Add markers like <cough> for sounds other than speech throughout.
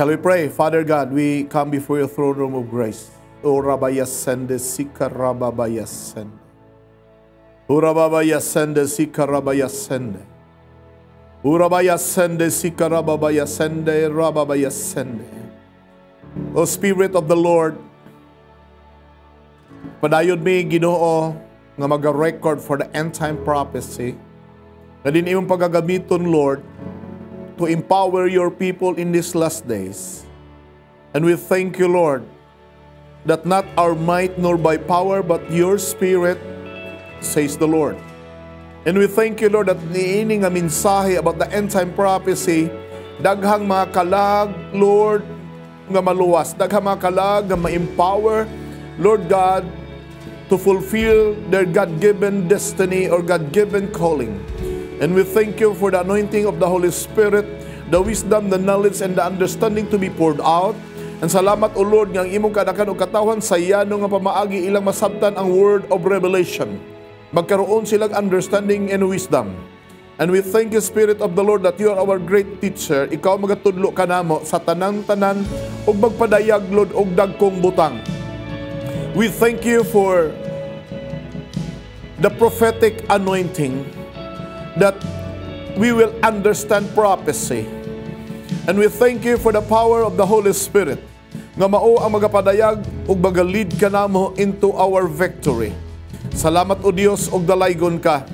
Shall we pray? Father God, we come before your throne room of grace. O Rabayasende Sika Rababayasende. O Rababayasende Sika Rabayasende. O Rabayasende Sika Rababayasende Rababayasende. O Spirit of the Lord, padayon mi ginoo nga mag-record for the end time prophecy na din imong pagagamiton Lord to empower your people in these last days. And we thank you, Lord, that not our might nor by power, but your spirit, says the Lord. And we thank you, Lord, that niining ang mensahe about the end-time prophecy, daghang mga kalag, Lord, nga maluwas, daghang mga kalag nga ma-empower, Lord God, to fulfill their God-given destiny or God-given calling. And we thank you for the anointing of the Holy Spirit the wisdom, the knowledge, and the understanding to be poured out. And salamat, O Lord, nga ang imong kanakan o katawan sa yano nga pamaagi ilang masabtan ang word of revelation. Magkaroon silang understanding and wisdom. And we thank you, Spirit of the Lord, that you are our great teacher. Ikaw magatudlo ka namo sa tanang-tanan ug magpadayag, Lord, og dagkong butang. We thank you for the prophetic anointing that we will understand prophecy And we thank you for the power of the Holy Spirit nga mao ang magapadayag ug magalid ka namo into our victory. Salamat o Dios og dalaygon ka.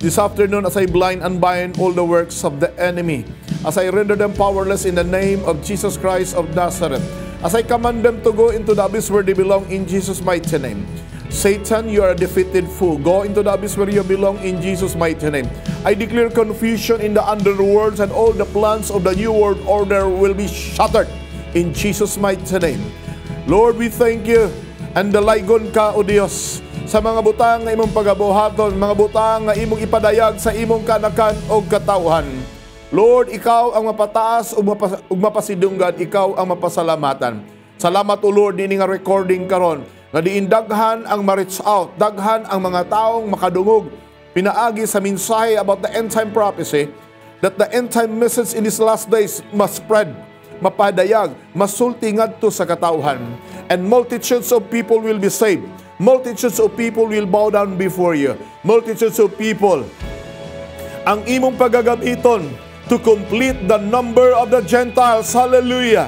This afternoon as I blind and bind all the works of the enemy, as I render them powerless in the name of Jesus Christ of Nazareth, as I command them to go into the abyss where they belong in Jesus' mighty name. Satan, you are a defeated fool. Go into the abyss where you belong in Jesus' mighty name. I declare confusion in the underworld and all the plans of the new world order will be shattered in Jesus' mighty name. Lord, we thank you and ligon ka, O Dios, sa mga butang nga imong pagabuhaton, mga butang nga imong ipadayag sa imong kanakan o katawhan. Lord, ikaw ang mapataas ug mapasidunggan, ikaw ang mapasalamatan. Salamat o Lord, dini nga recording karon na diindaghan ang ma-reach out, daghan ang mga taong makadungog, pinaagi sa mensahe about the end time prophecy, that the end time message in these last days must spread, mapadayag, masulti ngadto sa katauhan, and multitudes of people will be saved. Multitudes of people will bow down before you. Multitudes of people. Ang imong pagagamiton to complete the number of the Gentiles. Hallelujah.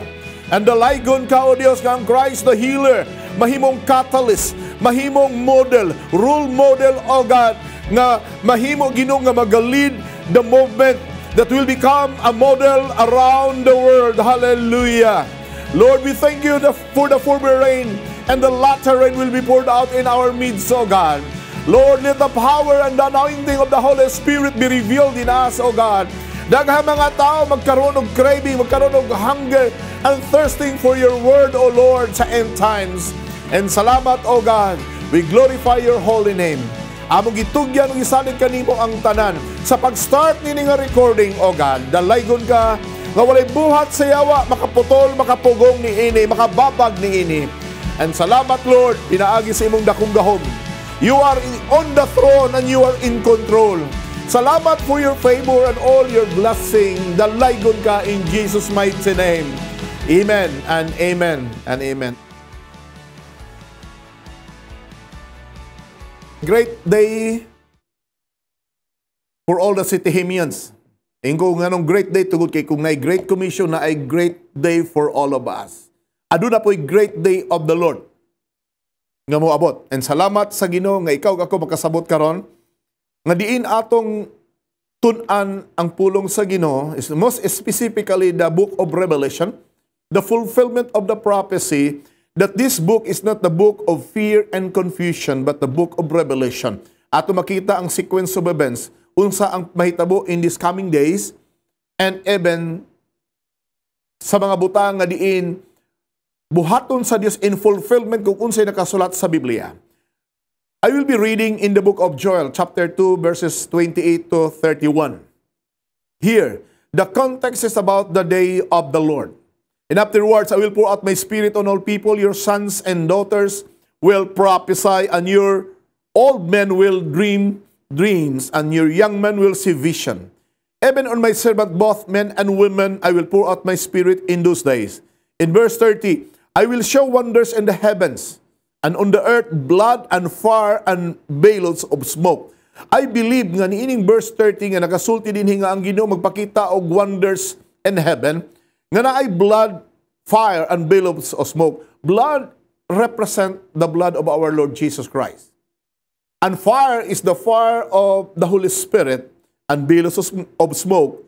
And the ligon ka, O Diyos, ang Christ the Healer mahimong catalyst, mahimong model, role model, O God, nga mahimo Ginoo nga magalid the movement that will become a model around the world. Hallelujah. Lord, we thank you for the former rain and the latter rain will be poured out in our midst, O God. Lord, let the power and the anointing of the Holy Spirit be revealed in us, O God Dagha mga tao magkaroon og craving, magkaroon og hunger and thirsting for your word, O Lord, sa end times. And salamat, O God, we glorify your holy name. Among gitugyan ng isalig kanimo ang tanan sa pag-start ni nga recording, O God. Dalaygon ka nga walay buhat sa yawa, makaputol, makapugong ni ini, makababag ni ini. And salamat, Lord, pinaagi sa imong dakong gahom. You are on the throne and you are in control. Salamat for your favor and all your blessing. Dalaygon ka in Jesus' mighty name. Amen and amen and amen. Great day for all the Citihemians. Ingo nga nung great day tugod kay kung na great commission na ay great day for all of us. Aduna po'y great day of the Lord nga mo abot. And salamat sa Ginoo nga ikaw ako makasabot karon nga diin atong tunan ang pulong sa Ginoo is most specifically the book of Revelation, the fulfillment of the prophecy that this book is not the book of fear and confusion but the book of Revelation. Ato makita ang sequence of events unsa ang mahitabo in these coming days and even sa mga butang nga diin buhaton sa Dios in fulfillment kung unsay nakasulat sa Biblia. I will be reading in the book of Joel, chapter 2, verses 28 to 31. Here, the context is about the day of the Lord. And afterwards, I will pour out my spirit on all people. Your sons and daughters will prophesy, and your old men will dream dreams, and your young men will see vision. Even on my servant, both men and women, I will pour out my spirit in those days. In verse 30, I will show wonders in the heavens and on the earth blood and fire and billows of smoke. I believe nga niining verse 30 nga nakasulti din nga ang Ginoo magpakita og wonders in heaven nga naay blood, fire and billows of smoke. Blood represent the blood of our Lord Jesus Christ. And fire is the fire of the Holy Spirit and billows of smoke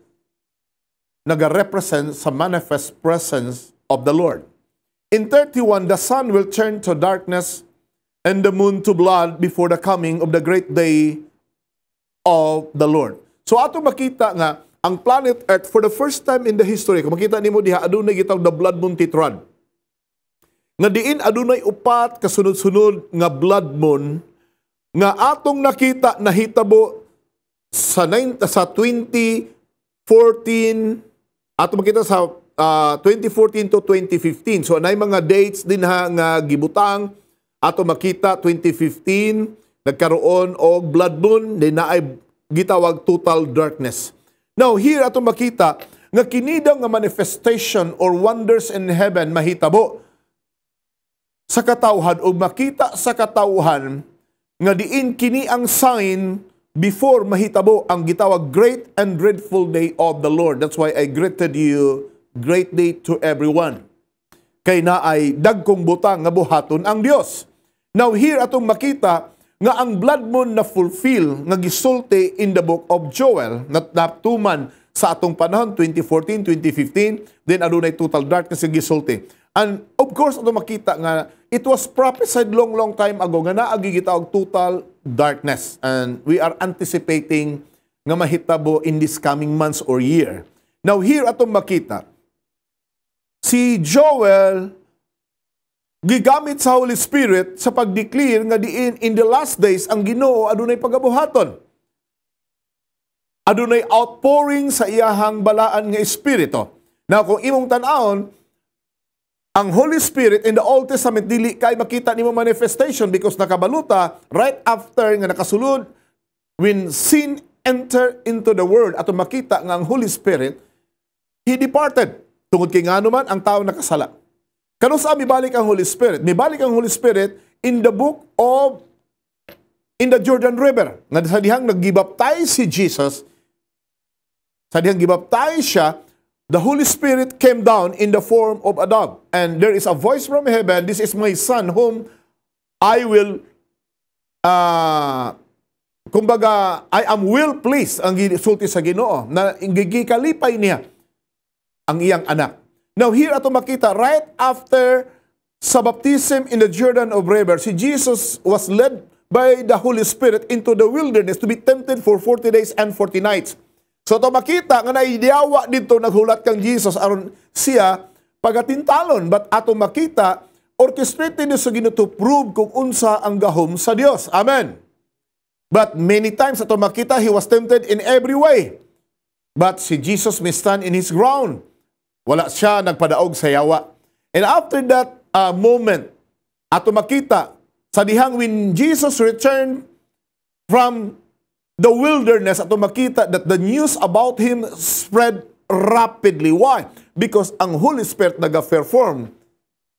nag-represent sa manifest presence of the Lord. In 31, the sun will turn to darkness and the moon to blood before the coming of the great day of the Lord. So ato makita nga ang planet Earth for the first time in the history, kung makita nimo diha adunay gitaw the blood moon titrad. Nga diin adunay upat kasunod-sunod nga blood moon nga atong nakita nahitabo sa 9, sa 2014 ato makita sa uh, ah, 2014 to 2015. So nay mga dates din ha nga gibutang ato makita 2015 nagkaroon og blood moon din naay gitawag total darkness. Now here ato makita nga kinidaw nga manifestation or wonders in heaven mahitabo sa katawhan o makita sa katawhan nga diin kini ang sign before mahitabo ang gitawag great and dreadful day of the Lord. That's why I greeted you great day to everyone. Kay na ay dagkong butang nga buhaton ang Dios. Now here atong makita nga ang blood moon na fulfill nga gisulti in the book of Joel na naptuman sa atong panahon 2014 2015 then adunay total darkness nga gisulti. And of course atong makita nga it was prophesied long long time ago nga naa og total darkness and we are anticipating nga mahitabo in this coming months or year. Now here atong makita si Joel gigamit sa Holy Spirit sa pagdeclare nga diin in the last days ang Ginoo adunay pagabuhaton. Adunay outpouring sa iyahang balaan nga espirito. Na kung imong tan-aon, ang Holy Spirit in the Old Testament dili kay makita nimo manifestation because nakabaluta right after nga nakasulod when sin enter into the world ato makita nga ang Holy Spirit he departed Tungod kay nga naman ang tao nakasala. Kanon sa mibalik ang Holy Spirit? Mibalik ang Holy Spirit in the book of in the Jordan River. Nga sa dihang nagibaptize si Jesus, sa dihang gibaptize siya, the Holy Spirit came down in the form of a dove. And there is a voice from heaven, this is my son whom I will uh, kumbaga I am well pleased ang sulti sa Ginoo na gigikalipay niya ang iyang anak. Now here ato makita, right after sa baptism in the Jordan of River, si Jesus was led by the Holy Spirit into the wilderness to be tempted for 40 days and 40 nights. So to makita nga naidiawa dito naghulat kang Jesus aron siya pagatintalon but ato makita orchestrated niya sa to prove kung unsa ang gahom sa Dios. Amen. But many times ato makita he was tempted in every way. But si Jesus may stand in his ground. Wala siya nagpadaog sa yawa. And after that uh, moment, ato makita sa dihang when Jesus returned from the wilderness, ato makita that the news about him spread rapidly. Why? Because ang Holy Spirit nag-perform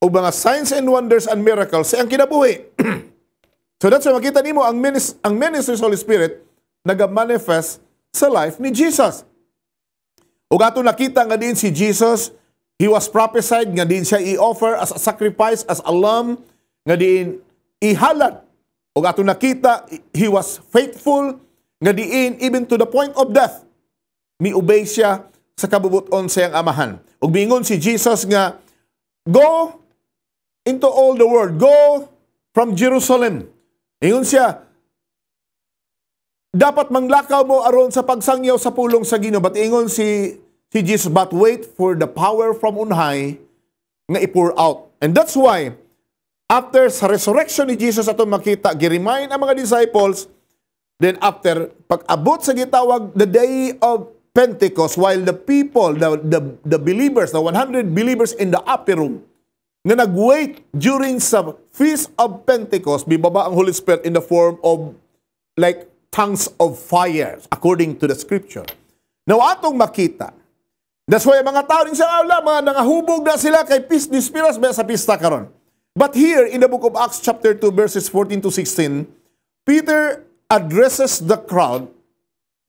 o mga signs and wonders and miracles ay ang kinabuhi. <clears throat> so that's why makita nimo ang, ang ministry sa Holy Spirit nag-manifest sa life ni Jesus. O nga nakita nga din si Jesus, He was prophesied nga din siya i-offer as a sacrifice, as a lamb, nga din ihalad. O nga nakita, He was faithful, nga din even to the point of death. mi obey siya sa kabubuton sa iyang amahan. Ug bingon si Jesus nga, Go into all the world. Go from Jerusalem. Ingon siya, dapat manglakaw mo aron sa pagsangyaw sa pulong sa Ginoo but ingon si si Jesus but wait for the power from on high nga ipour out. And that's why after sa resurrection ni Jesus ato makita gi-remind ang mga disciples then after pag-abot sa gitawag the day of Pentecost while the people the the, the believers the 100 believers in the upper room na nag-wait during sa Feast of Pentecost, bibaba ang Holy Spirit in the form of like tongues of fire according to the scripture. Now, atong makita. That's why mga tao din sa aula, mga nangahubog na sila kay peace dispiras ba sa pista karon. But here in the book of Acts chapter 2 verses 14 to 16, Peter addresses the crowd.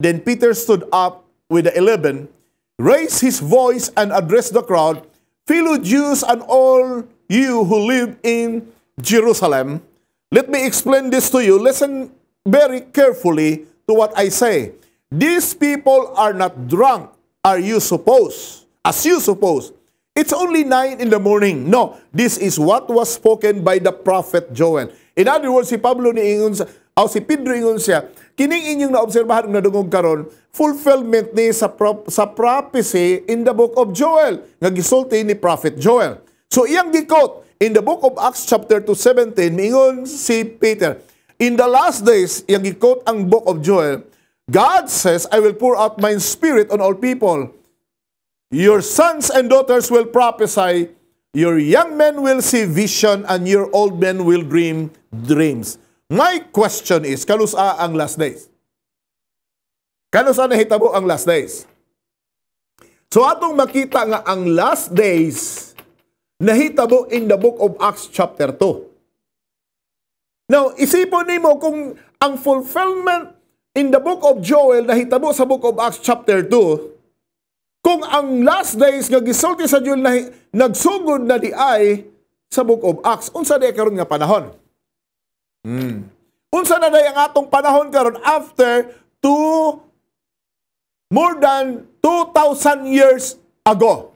Then Peter stood up with the 11, raised his voice and addressed the crowd, fellow Jews and all you who live in Jerusalem, let me explain this to you. Listen very carefully to what I say. These people are not drunk, are you supposed? As you suppose. It's only 9 in the morning. No, this is what was spoken by the prophet Joel. In other words, si Pablo ni Ingon, o si Pedro Ingon siya, kining inyong naobserbahan na dungog karon fulfillment ni sa, prop, sa prophecy in the book of Joel, nga gisulti ni prophet Joel. So iyang gikot, in the book of Acts chapter 2, 17, miingon si Peter, In the last days, yung i-quote ang book of Joel, God says, I will pour out my spirit on all people. Your sons and daughters will prophesy. Your young men will see vision and your old men will dream dreams. My question is, kalusa ang last days? Kalusa hitabo ang last days? So atong makita nga ang last days na hitabo in the book of Acts chapter 2. Now, isipon mo kung ang fulfillment in the book of Joel na hitabo sa book of Acts chapter 2, kung ang last days nga gisulti sa Diyon na nagsugod na di ay sa book of Acts, unsa na karon nga panahon? Mm. Unsa na day ang atong panahon karon after two more than 2,000 years ago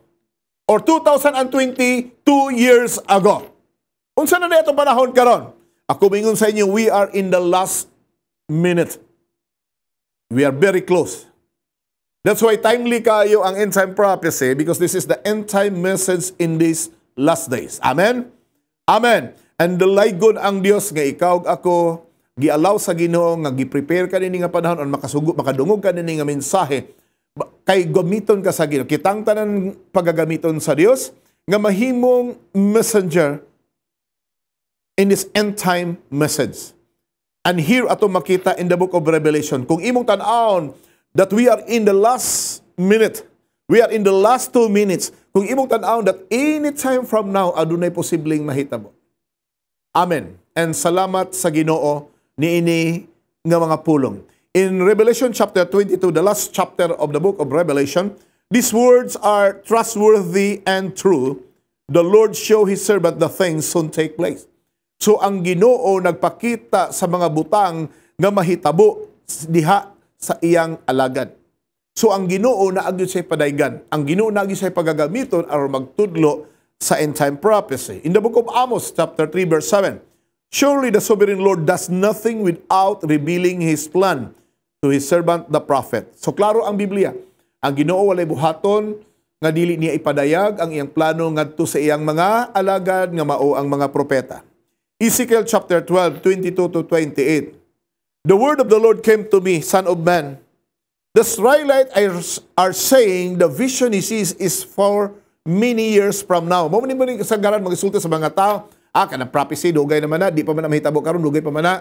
or 2022 years ago. Unsa na day atong panahon karon? Ako mingon sa inyo, we are in the last minute. We are very close. That's why timely kayo ang end time prophecy because this is the end time message in these last days. Amen? Amen. And dalay God ang Dios nga ikaw ako giallow sa Ginoo nga giprepare ka nga panahon on makasugo makadungog ka nga mensahe kay gamiton ka sa Ginoo. Kitang tanan pagagamiton sa Dios nga mahimong messenger in this end time message. And here ato makita in the book of Revelation. Kung imong tan-aon that we are in the last minute, we are in the last two minutes, kung imong tan-aon that any time from now, adunay posibleng mahitabo. Amen. And salamat sa ginoo ni ini nga mga pulong. In Revelation chapter 22, the last chapter of the book of Revelation, these words are trustworthy and true. The Lord show His servant the things soon take place. So ang Ginoo nagpakita sa mga butang nga mahitabo diha sa iyang alagad. So ang Ginoo na agyud sa padaygan, ang Ginoo na agyud say pagagamiton aron magtudlo sa end time prophecy. In the book of Amos chapter 3 verse 7, surely the sovereign Lord does nothing without revealing his plan to his servant the prophet. So klaro ang Biblia. Ang Ginoo walay buhaton nga dili niya ipadayag ang iyang plano ngadto sa iyang mga alagad nga mao ang mga propeta. Ezekiel chapter 12, 22 to 28. The word of the Lord came to me, son of man. The Israelites are saying the vision he sees is for many years from now. Mo ni mga kasagaran magisulti sa mga tao, ah kana prophecy dugay naman na, di pa man mahitabo karon dugay pa man na.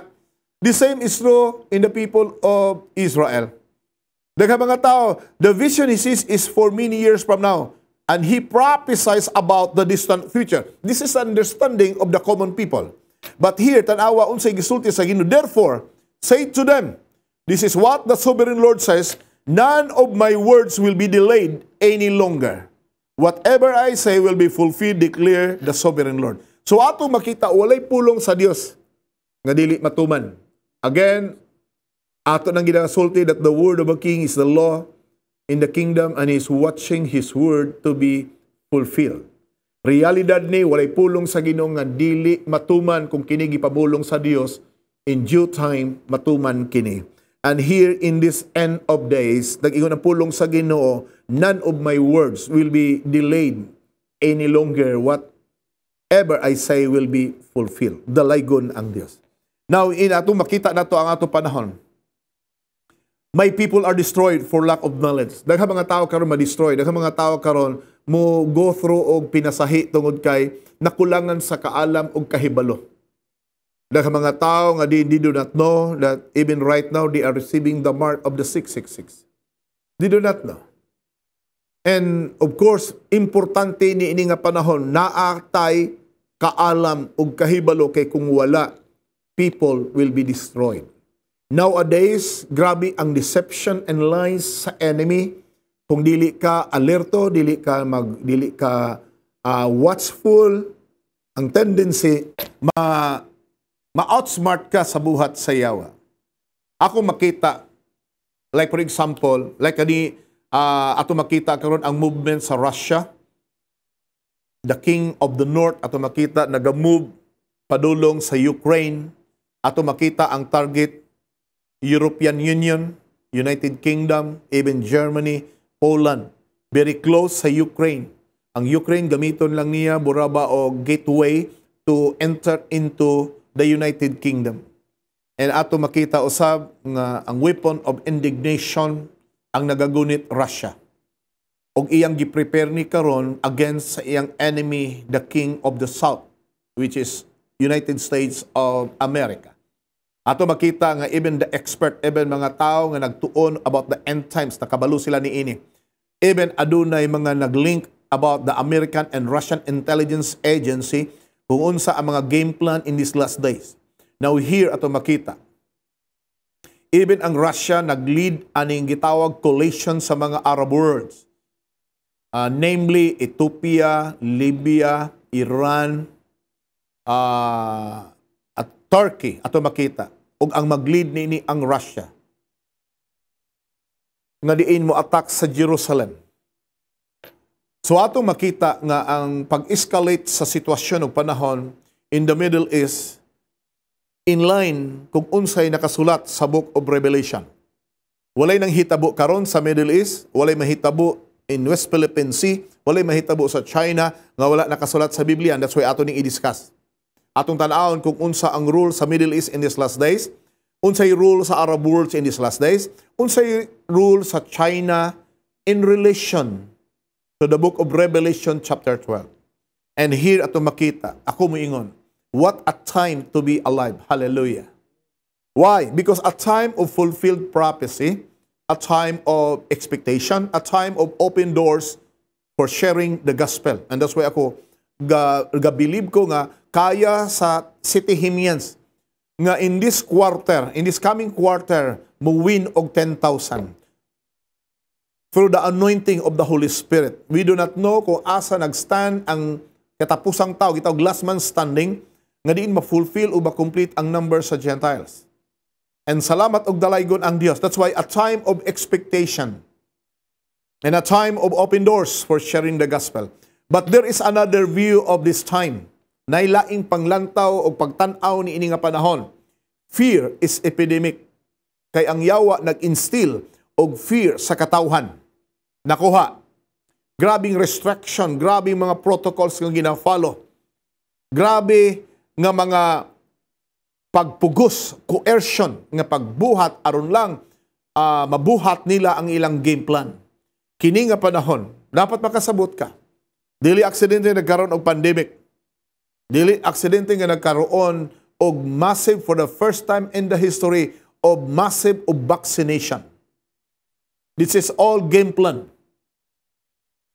The same is true in the people of Israel. Dagha mga tao, the vision he sees is for many years from now and he prophesies about the distant future. This is understanding of the common people. But here, tanawa unsay gisulti sa Ginoo. Therefore, say to them, this is what the sovereign Lord says, none of my words will be delayed any longer. Whatever I say will be fulfilled, declare the sovereign Lord. So ato makita, walay pulong sa Dios nga dili matuman. Again, ato nang ginasulti that the word of a king is the law in the kingdom and is watching his word to be fulfilled. Realidad ni walay pulong sa Ginoo nga dili matuman kung kini gipabulong sa Dios in due time matuman kini. And here in this end of days, nag-ingon ang pulong sa Ginoo, none of my words will be delayed any longer. What ever I say will be fulfilled. Dalaygon ang Dios. Now, in ato makita na to ang ato panahon my people are destroyed for lack of knowledge. Daghang mga tao karon ma-destroy, daghang mga tao karon mo go through og pinasahi tungod kay nakulangan sa kaalam og kahibalo. Daghang mga tao nga di, di do not know that even right now they are receiving the mark of the 666. They do not know. And of course, importante ni ini nga panahon naatay kaalam og kahibalo kay kung wala people will be destroyed. Nowadays, grabe ang deception and lies sa enemy. Kung dili ka alerto, dili ka mag dili ka uh, watchful, ang tendency ma ma-outsmart ka sa buhat sa yawa. Ako makita like for example, like ani uh, ato makita karon ang movement sa Russia. The king of the north ato makita nag-move padulong sa Ukraine. Ato makita ang target European Union, United Kingdom, even Germany, Poland. Very close sa Ukraine. Ang Ukraine, gamiton lang niya buraba o gateway to enter into the United Kingdom. And ato makita usab nga ang weapon of indignation ang nagagunit Russia. Og iyang gi-prepare ni karon against sa iyang enemy the king of the south which is United States of America. Ato makita nga even the expert, even mga tao nga nagtuon about the end times, nakabalo sila ni ini. Even adunay mga naglink about the American and Russian intelligence agency kung unsa ang mga game plan in these last days. Now here ato makita. Even ang Russia naglead aning gitawag coalition sa mga Arab worlds. Uh, namely, Ethiopia, Libya, Iran, uh, Turkey ato makita ug ang maglid nini ang Russia nga diin mo attack sa Jerusalem. So ato makita nga ang pag-escalate sa sitwasyon og panahon in the Middle East in line kung unsay nakasulat sa Book of Revelation. Walay nang hitabo karon sa Middle East, walay mahitabo in West Philippine Sea, walay mahitabo sa China nga wala nakasulat sa Biblia and that's why ato ning i-discuss atong tanawon kung unsa ang rule sa Middle East in these last days, unsay rule sa Arab world in these last days, unsay rule sa China in relation to the book of Revelation chapter 12. And here ato makita, ako moingon, what a time to be alive. Hallelujah. Why? Because a time of fulfilled prophecy, a time of expectation, a time of open doors for sharing the gospel. And that's why ako, ga, ga believe ko nga, kaya sa City Himians nga in this quarter, in this coming quarter, mo win og 10,000 through the anointing of the Holy Spirit. We do not know kung asa nagstand ang katapusang tao, gitawag last man standing, nga diin ma-fulfill o ma-complete ang number sa Gentiles. And salamat og dalaygon ang Dios. That's why a time of expectation and a time of open doors for sharing the gospel. But there is another view of this time nailaing panglantaw o pagtanaw ni ininga panahon. Fear is epidemic. Kay ang yawa nag-instill og fear sa katawhan. Nakuha. Grabing restriction, grabing mga protocols nga gina-follow. Grabe nga mga pagpugos, coercion nga pagbuhat aron lang uh, mabuhat nila ang ilang game plan. Kini nga panahon, dapat makasabot ka. Dili aksidente nagkaroon og pandemic Dili aksidente nga nagkaroon og massive for the first time in the history of massive of vaccination. This is all game plan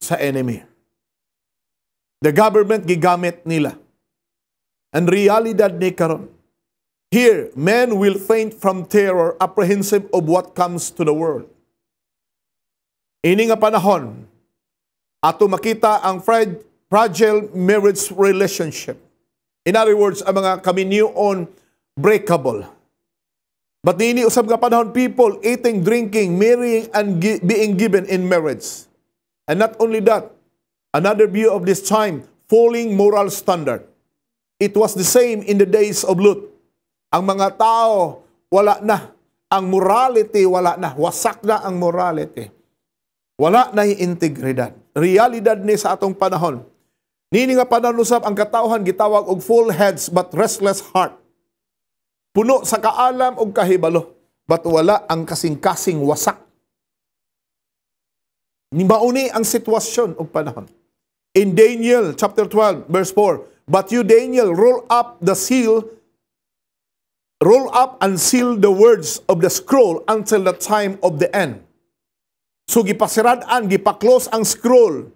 sa enemy. The government gigamit nila. And realidad ni karon. Here, men will faint from terror, apprehensive of what comes to the world. Ini nga panahon, ato makita ang fragile marriage relationship. In other words, ang mga kami new on breakable. But dini usab nga panahon people eating, drinking, marrying and gi being given in marriage. And not only that, another view of this time, falling moral standard. It was the same in the days of Lut. Ang mga tao wala na ang morality wala na, wasak na ang morality. Wala na yung integridad. Realidad ni sa atong panahon Nini nga pananusap ang katawhan gitawag og full heads but restless heart. Puno sa kaalam og kahibalo but wala ang kasing-kasing wasak. Nimbauni ang sitwasyon og panahon. In Daniel chapter 12 verse 4, but you Daniel roll up the seal roll up and seal the words of the scroll until the time of the end. So an gipaklose ang scroll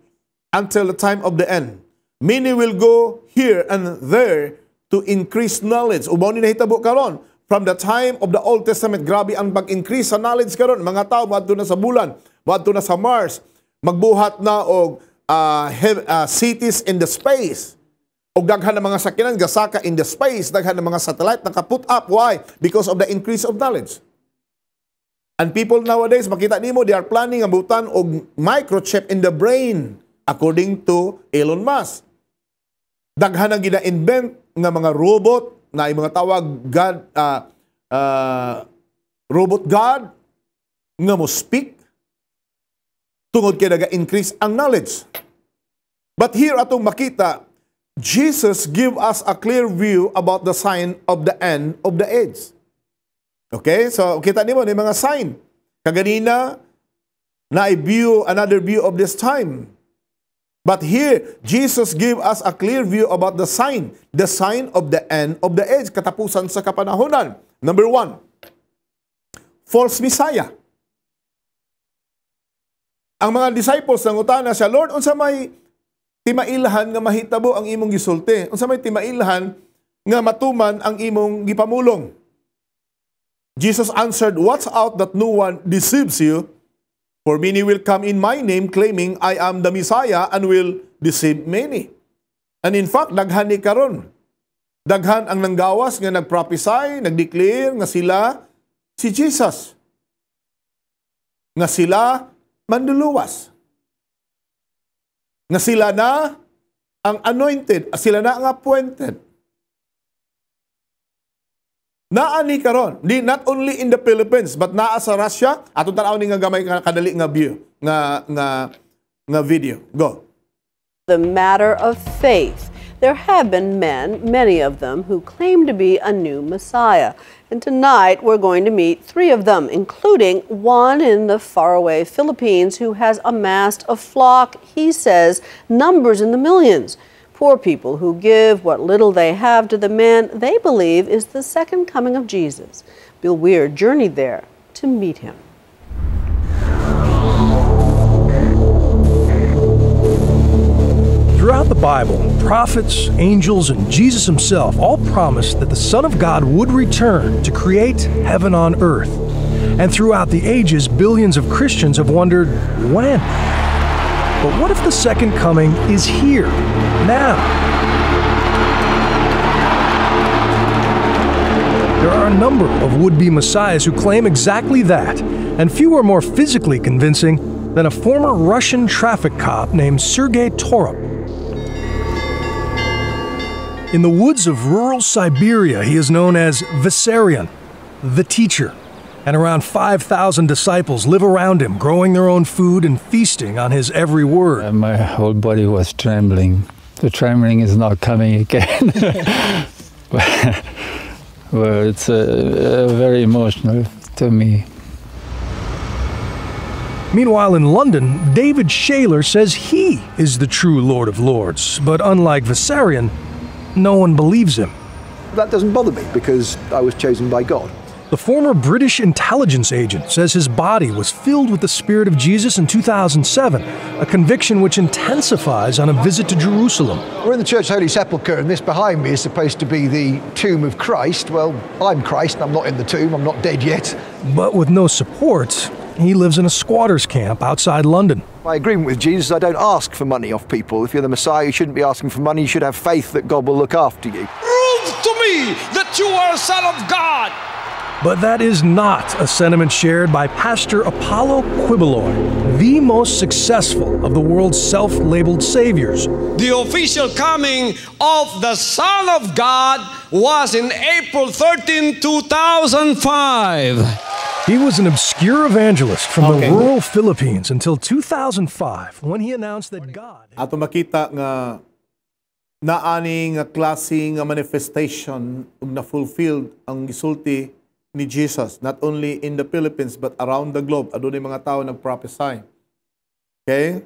until the time of the end. Many will go here and there to increase knowledge. Ubaw ni nahitabo karon from the time of the Old Testament grabe ang pag-increase sa knowledge karon mga tao madto na sa bulan, madto na sa Mars, magbuhat na og uh, uh, cities in the space. O daghan ng mga sakinan, gasaka in the space, daghan ng mga satellite nakaput up. Why? Because of the increase of knowledge. And people nowadays, makita nimo, they are planning ang butan og microchip in the brain according to Elon Musk. Daghan ang gina-invent nga mga robot na mga tawag God, uh, uh, robot God nga mo speak tungod kay naga-increase ang knowledge. But here atong makita, Jesus give us a clear view about the sign of the end of the age. Okay? So, kita nimo ni mga sign. Kaganina, na view another view of this time. But here, Jesus gave us a clear view about the sign, the sign of the end of the age, katapusan sa kapanahonan. Number one, false Messiah. Ang mga disciples ng utana siya, Lord, unsa may timailahan nga mahitabo ang imong gisulti? Unsa may timailahan nga matuman ang imong gipamulong? Jesus answered, Watch out that no one deceives you, For many will come in my name claiming I am the Messiah and will deceive many. And in fact, daghan ni karon. Daghan ang nanggawas nga nagprophesy, nagdeclare nga sila si Jesus. Nga sila manduluwas. Nga sila na ang anointed, sila na ang appointed. naa ni karon di not only in the Philippines but naa sa Russia atong tanaw ni nga gamay nga kadali nga view nga nga nga video go the matter of faith there have been men many of them who claim to be a new messiah and tonight we're going to meet three of them including one in the faraway Philippines who has amassed a flock he says numbers in the millions Poor people who give what little they have to the man they believe is the second coming of Jesus. Bill Weir journeyed there to meet him. Throughout the Bible, prophets, angels, and Jesus himself all promised that the Son of God would return to create heaven on earth. And throughout the ages, billions of Christians have wondered when? But what if the second coming is here, now? There are a number of would be messiahs who claim exactly that, and few are more physically convincing than a former Russian traffic cop named Sergei Torop. In the woods of rural Siberia, he is known as Vissarion, the teacher and around 5,000 disciples live around him, growing their own food and feasting on his every word. And my whole body was trembling. The trembling is not coming again. <laughs> well, it's uh, uh, very emotional to me. Meanwhile, in London, David Shaler says he is the true Lord of Lords, but unlike Vissarion, no one believes him. That doesn't bother me because I was chosen by God. The former British intelligence agent says his body was filled with the Spirit of Jesus in 2007, a conviction which intensifies on a visit to Jerusalem. We're in the Church Holy Sepulchre, and this behind me is supposed to be the tomb of Christ. Well, I'm Christ, and I'm not in the tomb, I'm not dead yet. But with no support, he lives in a squatter's camp outside London. My agreement with Jesus I don't ask for money off people. If you're the Messiah, you shouldn't be asking for money, you should have faith that God will look after you. Prove to me that you are a son of God. But that is not a sentiment shared by Pastor Apollo Quibeloy, the most successful of the world's self labeled saviors. The official coming of the Son of God was in April 13, 2005. He was an obscure evangelist from okay. the rural Philippines until 2005 when he announced that God... Ato makita nga naaning nga nga manifestation ug na-fulfilled ang gisulti ni Jesus, not only in the Philippines but around the globe. Ano yung mga tao nag-prophesy. Okay?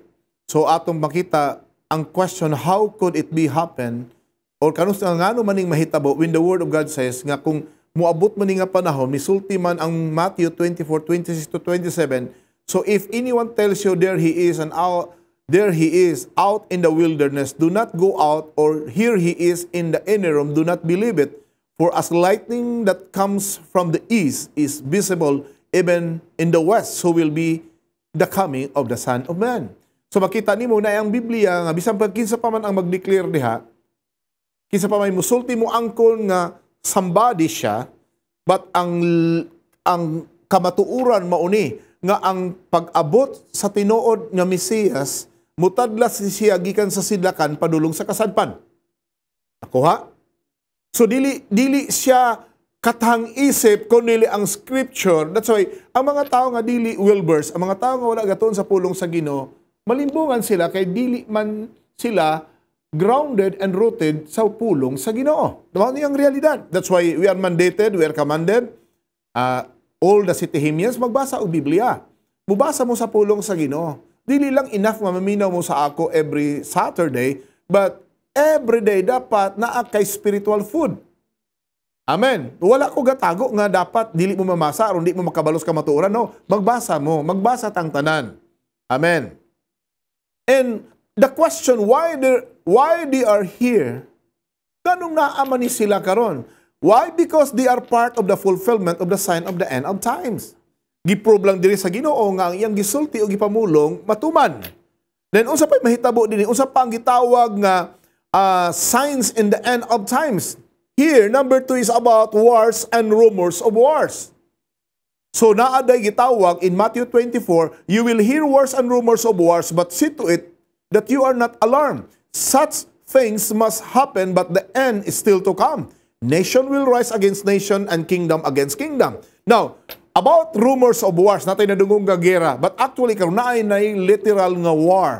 So atong makita, ang question, how could it be happen? Or kanus nga ngano maning mahitabo when the Word of God says nga kung muabot man nga panahon, misulti man ang Matthew 24, 26 to 27, So if anyone tells you there he is and out, there he is out in the wilderness, do not go out, or here he is in the inner room, do not believe it. For as lightning that comes from the east is visible even in the west, so will be the coming of the Son of Man. So makita nimo na ang Biblia nga bisan pag kinsa pa man ang mag-declare diha, kinsa pa may musulti mo angkon nga somebody siya, but ang ang kamatuuran mauni nga ang pag-abot sa tinuod nga Mesiyas mutadlas si siya gikan sa sidlakan padulong sa kasadpan. Ako ha? So dili dili siya katang isip kon dili ang scripture. That's why ang mga tao nga dili Wilbers, ang mga tao nga wala gaton sa pulong sa Ginoo, malimbungan sila kay dili man sila grounded and rooted sa pulong sa Ginoo. Tama ni ang realidad. That's why we are mandated, we are commanded uh, all the sitihimians magbasa og Biblia. Mubasa mo sa pulong sa Ginoo. Dili lang enough nga maminaw mo sa ako every Saturday, but everyday dapat naa kay spiritual food. Amen. Wala ko gatago nga dapat dili mo mamasa aron di mo makabalos ka matuoran no. Magbasa mo, magbasa tang tanan. Amen. And the question why they why they are here? Ganong naaman ni sila karon? Why? Because they are part of the fulfillment of the sign of the end of times. Giprob lang diri sa Ginoo nga ang iyang gisulti o gipamulong matuman. Then unsa pa mahitabo dinhi? Unsa pa ang gitawag nga uh, signs in the end of times. Here, number two is about wars and rumors of wars. So naaday gitawag in Matthew 24, you will hear wars and rumors of wars, but see to it that you are not alarmed. Such things must happen, but the end is still to come. Nation will rise against nation and kingdom against kingdom. Now, about rumors of wars, natin nadungong gagera, but actually, karunaay na yung literal nga war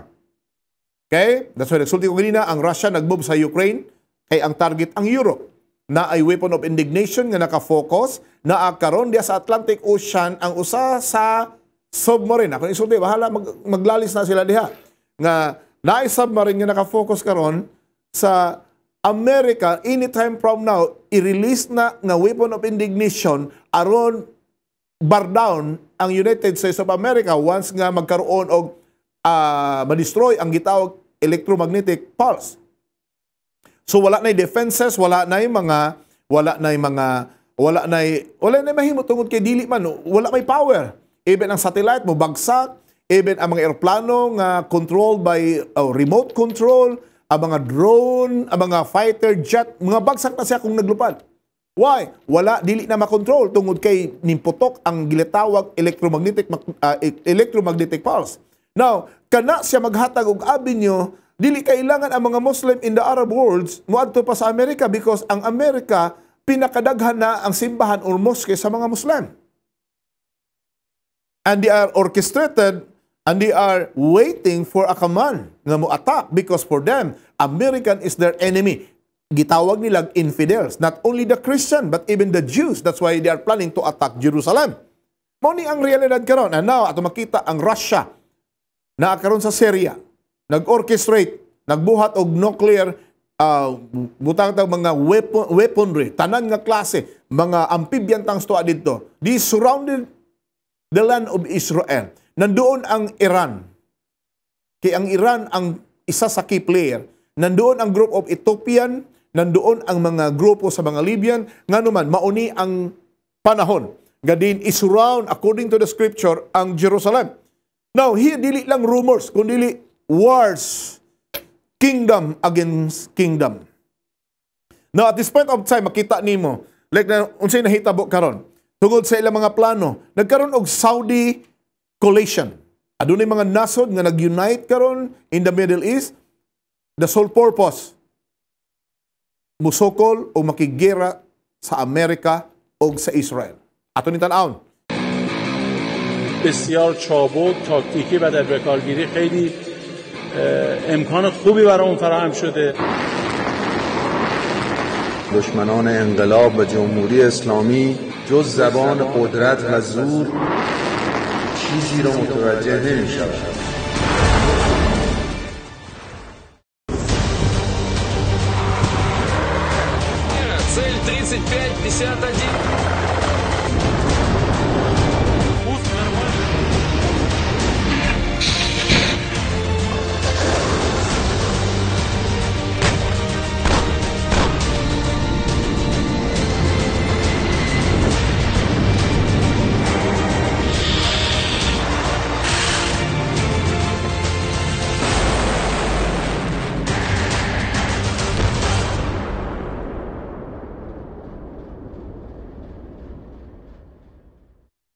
Okay? That's why nagsulti ko kanina, ang Russia nagmove sa Ukraine kay ang target ang Europe na ay weapon of indignation nga nakafocus na karon diya sa Atlantic Ocean ang usa sa submarine. Ako isulti, bahala mag, maglalis na sila diha. Nga na submarine nga nakafocus karon sa America anytime from now i-release na nga weapon of indignation aron bar down ang United States of America once nga magkaroon og uh, ma-destroy ang gitawag electromagnetic pulse. So wala nay defenses, wala nay mga wala nay mga wala nay wala nay mahimo tungod kay dili man wala may power. Even ang satellite mo bagsak, even ang mga eroplano nga controlled by oh, remote control, ang mga drone, ang mga fighter jet, mga bagsak na siya kung naglupad. Why? Wala dili na makontrol tungod kay nimputok ang gilatawag electromagnetic uh, electromagnetic pulse. Now, kana siya maghatag og abinyo, dili kailangan ang mga Muslim in the Arab world muadto pa sa Amerika because ang Amerika pinakadaghan na ang simbahan or mosque sa mga Muslim. And they are orchestrated and they are waiting for a command nga mo attack because for them, American is their enemy. Gitawag nila infidels, not only the Christian but even the Jews. That's why they are planning to attack Jerusalem. Mao ni ang realidad karon. And now ato makita ang Russia naa karon sa Syria nag-orchestrate, nagbuhat og nuclear uh, butang tag mga weapon, weaponry, tanan nga klase, mga amphibian tang tuwa didto. They surrounded the land of Israel. Nandoon ang Iran. Kay ang Iran ang isa sa key player. Nandoon ang group of Ethiopian, nandoon ang mga grupo sa mga Libyan, nganuman mauni ang panahon. Gadin isurround according to the scripture ang Jerusalem. Now, here, dili lang rumors, kundi wars, kingdom against kingdom. Now, at this point of time, makita nimo, like na, unsay nahitabo karon tungod sa ilang mga plano, nagkaroon og Saudi coalition. Adunay mga nasod nga nag-unite karon in the Middle East, the sole purpose, musokol o makigera sa Amerika o sa Israel. Ato ni tan-aon, بسیار چابک تاکتیکی و در بکارگیری خیلی امکان خوبی برای اون فراهم شده دشمنان انقلاب و جمهوری اسلامی جز زبان قدرت و زور چیزی را متوجه نمی شود Цель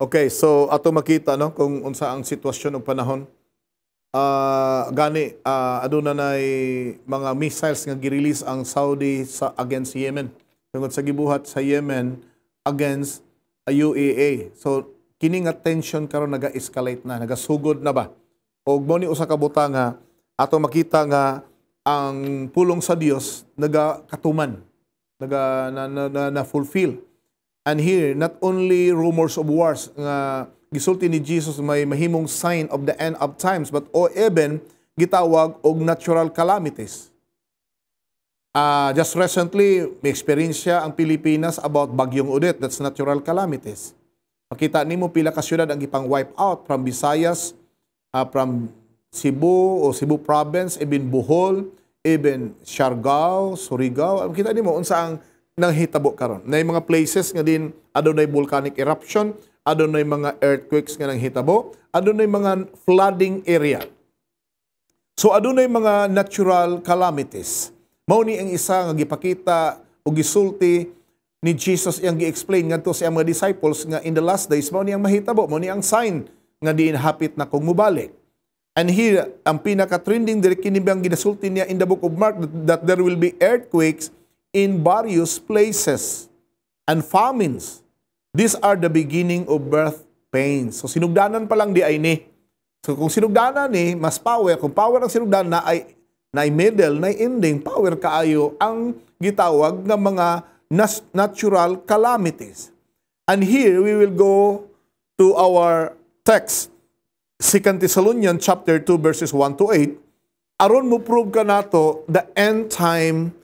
Okay, so ato makita no kung unsa ang sitwasyon ng panahon. Uh, gani uh, aduna nay mga missiles nga girelease ang Saudi sa against Yemen. Tungod sa gibuhat sa Yemen against a UAE. So kining attention karon naga-escalate na, nagasugod na ba? Og mo ni usa ka butanga ato makita nga ang pulong sa Dios naga katuman, naga na, na, na, na fulfill And here, not only rumors of wars nga gisulti ni Jesus may mahimong sign of the end of times but o even gitawag og natural calamities. Uh, just recently, may experience ang Pilipinas about bagyong ulit. That's natural calamities. Makita nimo pila ka syudad ang gipang wipe out from Visayas, uh, from Cebu o Cebu province, even Bohol, even Siargao, Surigao. Makita nimo unsa ang nang hitabo karon. Nay mga places nga din adunay volcanic eruption, adunay mga earthquakes nga nang hitabo, adunay mga flooding area. So adunay mga natural calamities. Mao ni ang isa nga gipakita o gisulti ni Jesus yang gi-explain ngadto sa mga disciples nga in the last days mao ni ang mahitabo, mao ni ang sign nga diin hapit na kung mubalik. And here, ang pinaka-trending diri kini bang ginasulti niya in the book of Mark that there will be earthquakes in various places and famines. These are the beginning of birth pains. So sinugdanan pa lang di ay ni. So kung sinugdanan ni, mas power. Kung power ang sinugdanan na ay, na middle, na ending, power kaayo ang gitawag ng mga natural calamities. And here we will go to our text. 2 Thessalonians chapter 2 verses 1 to 8. Aron mo prove ka nato the end time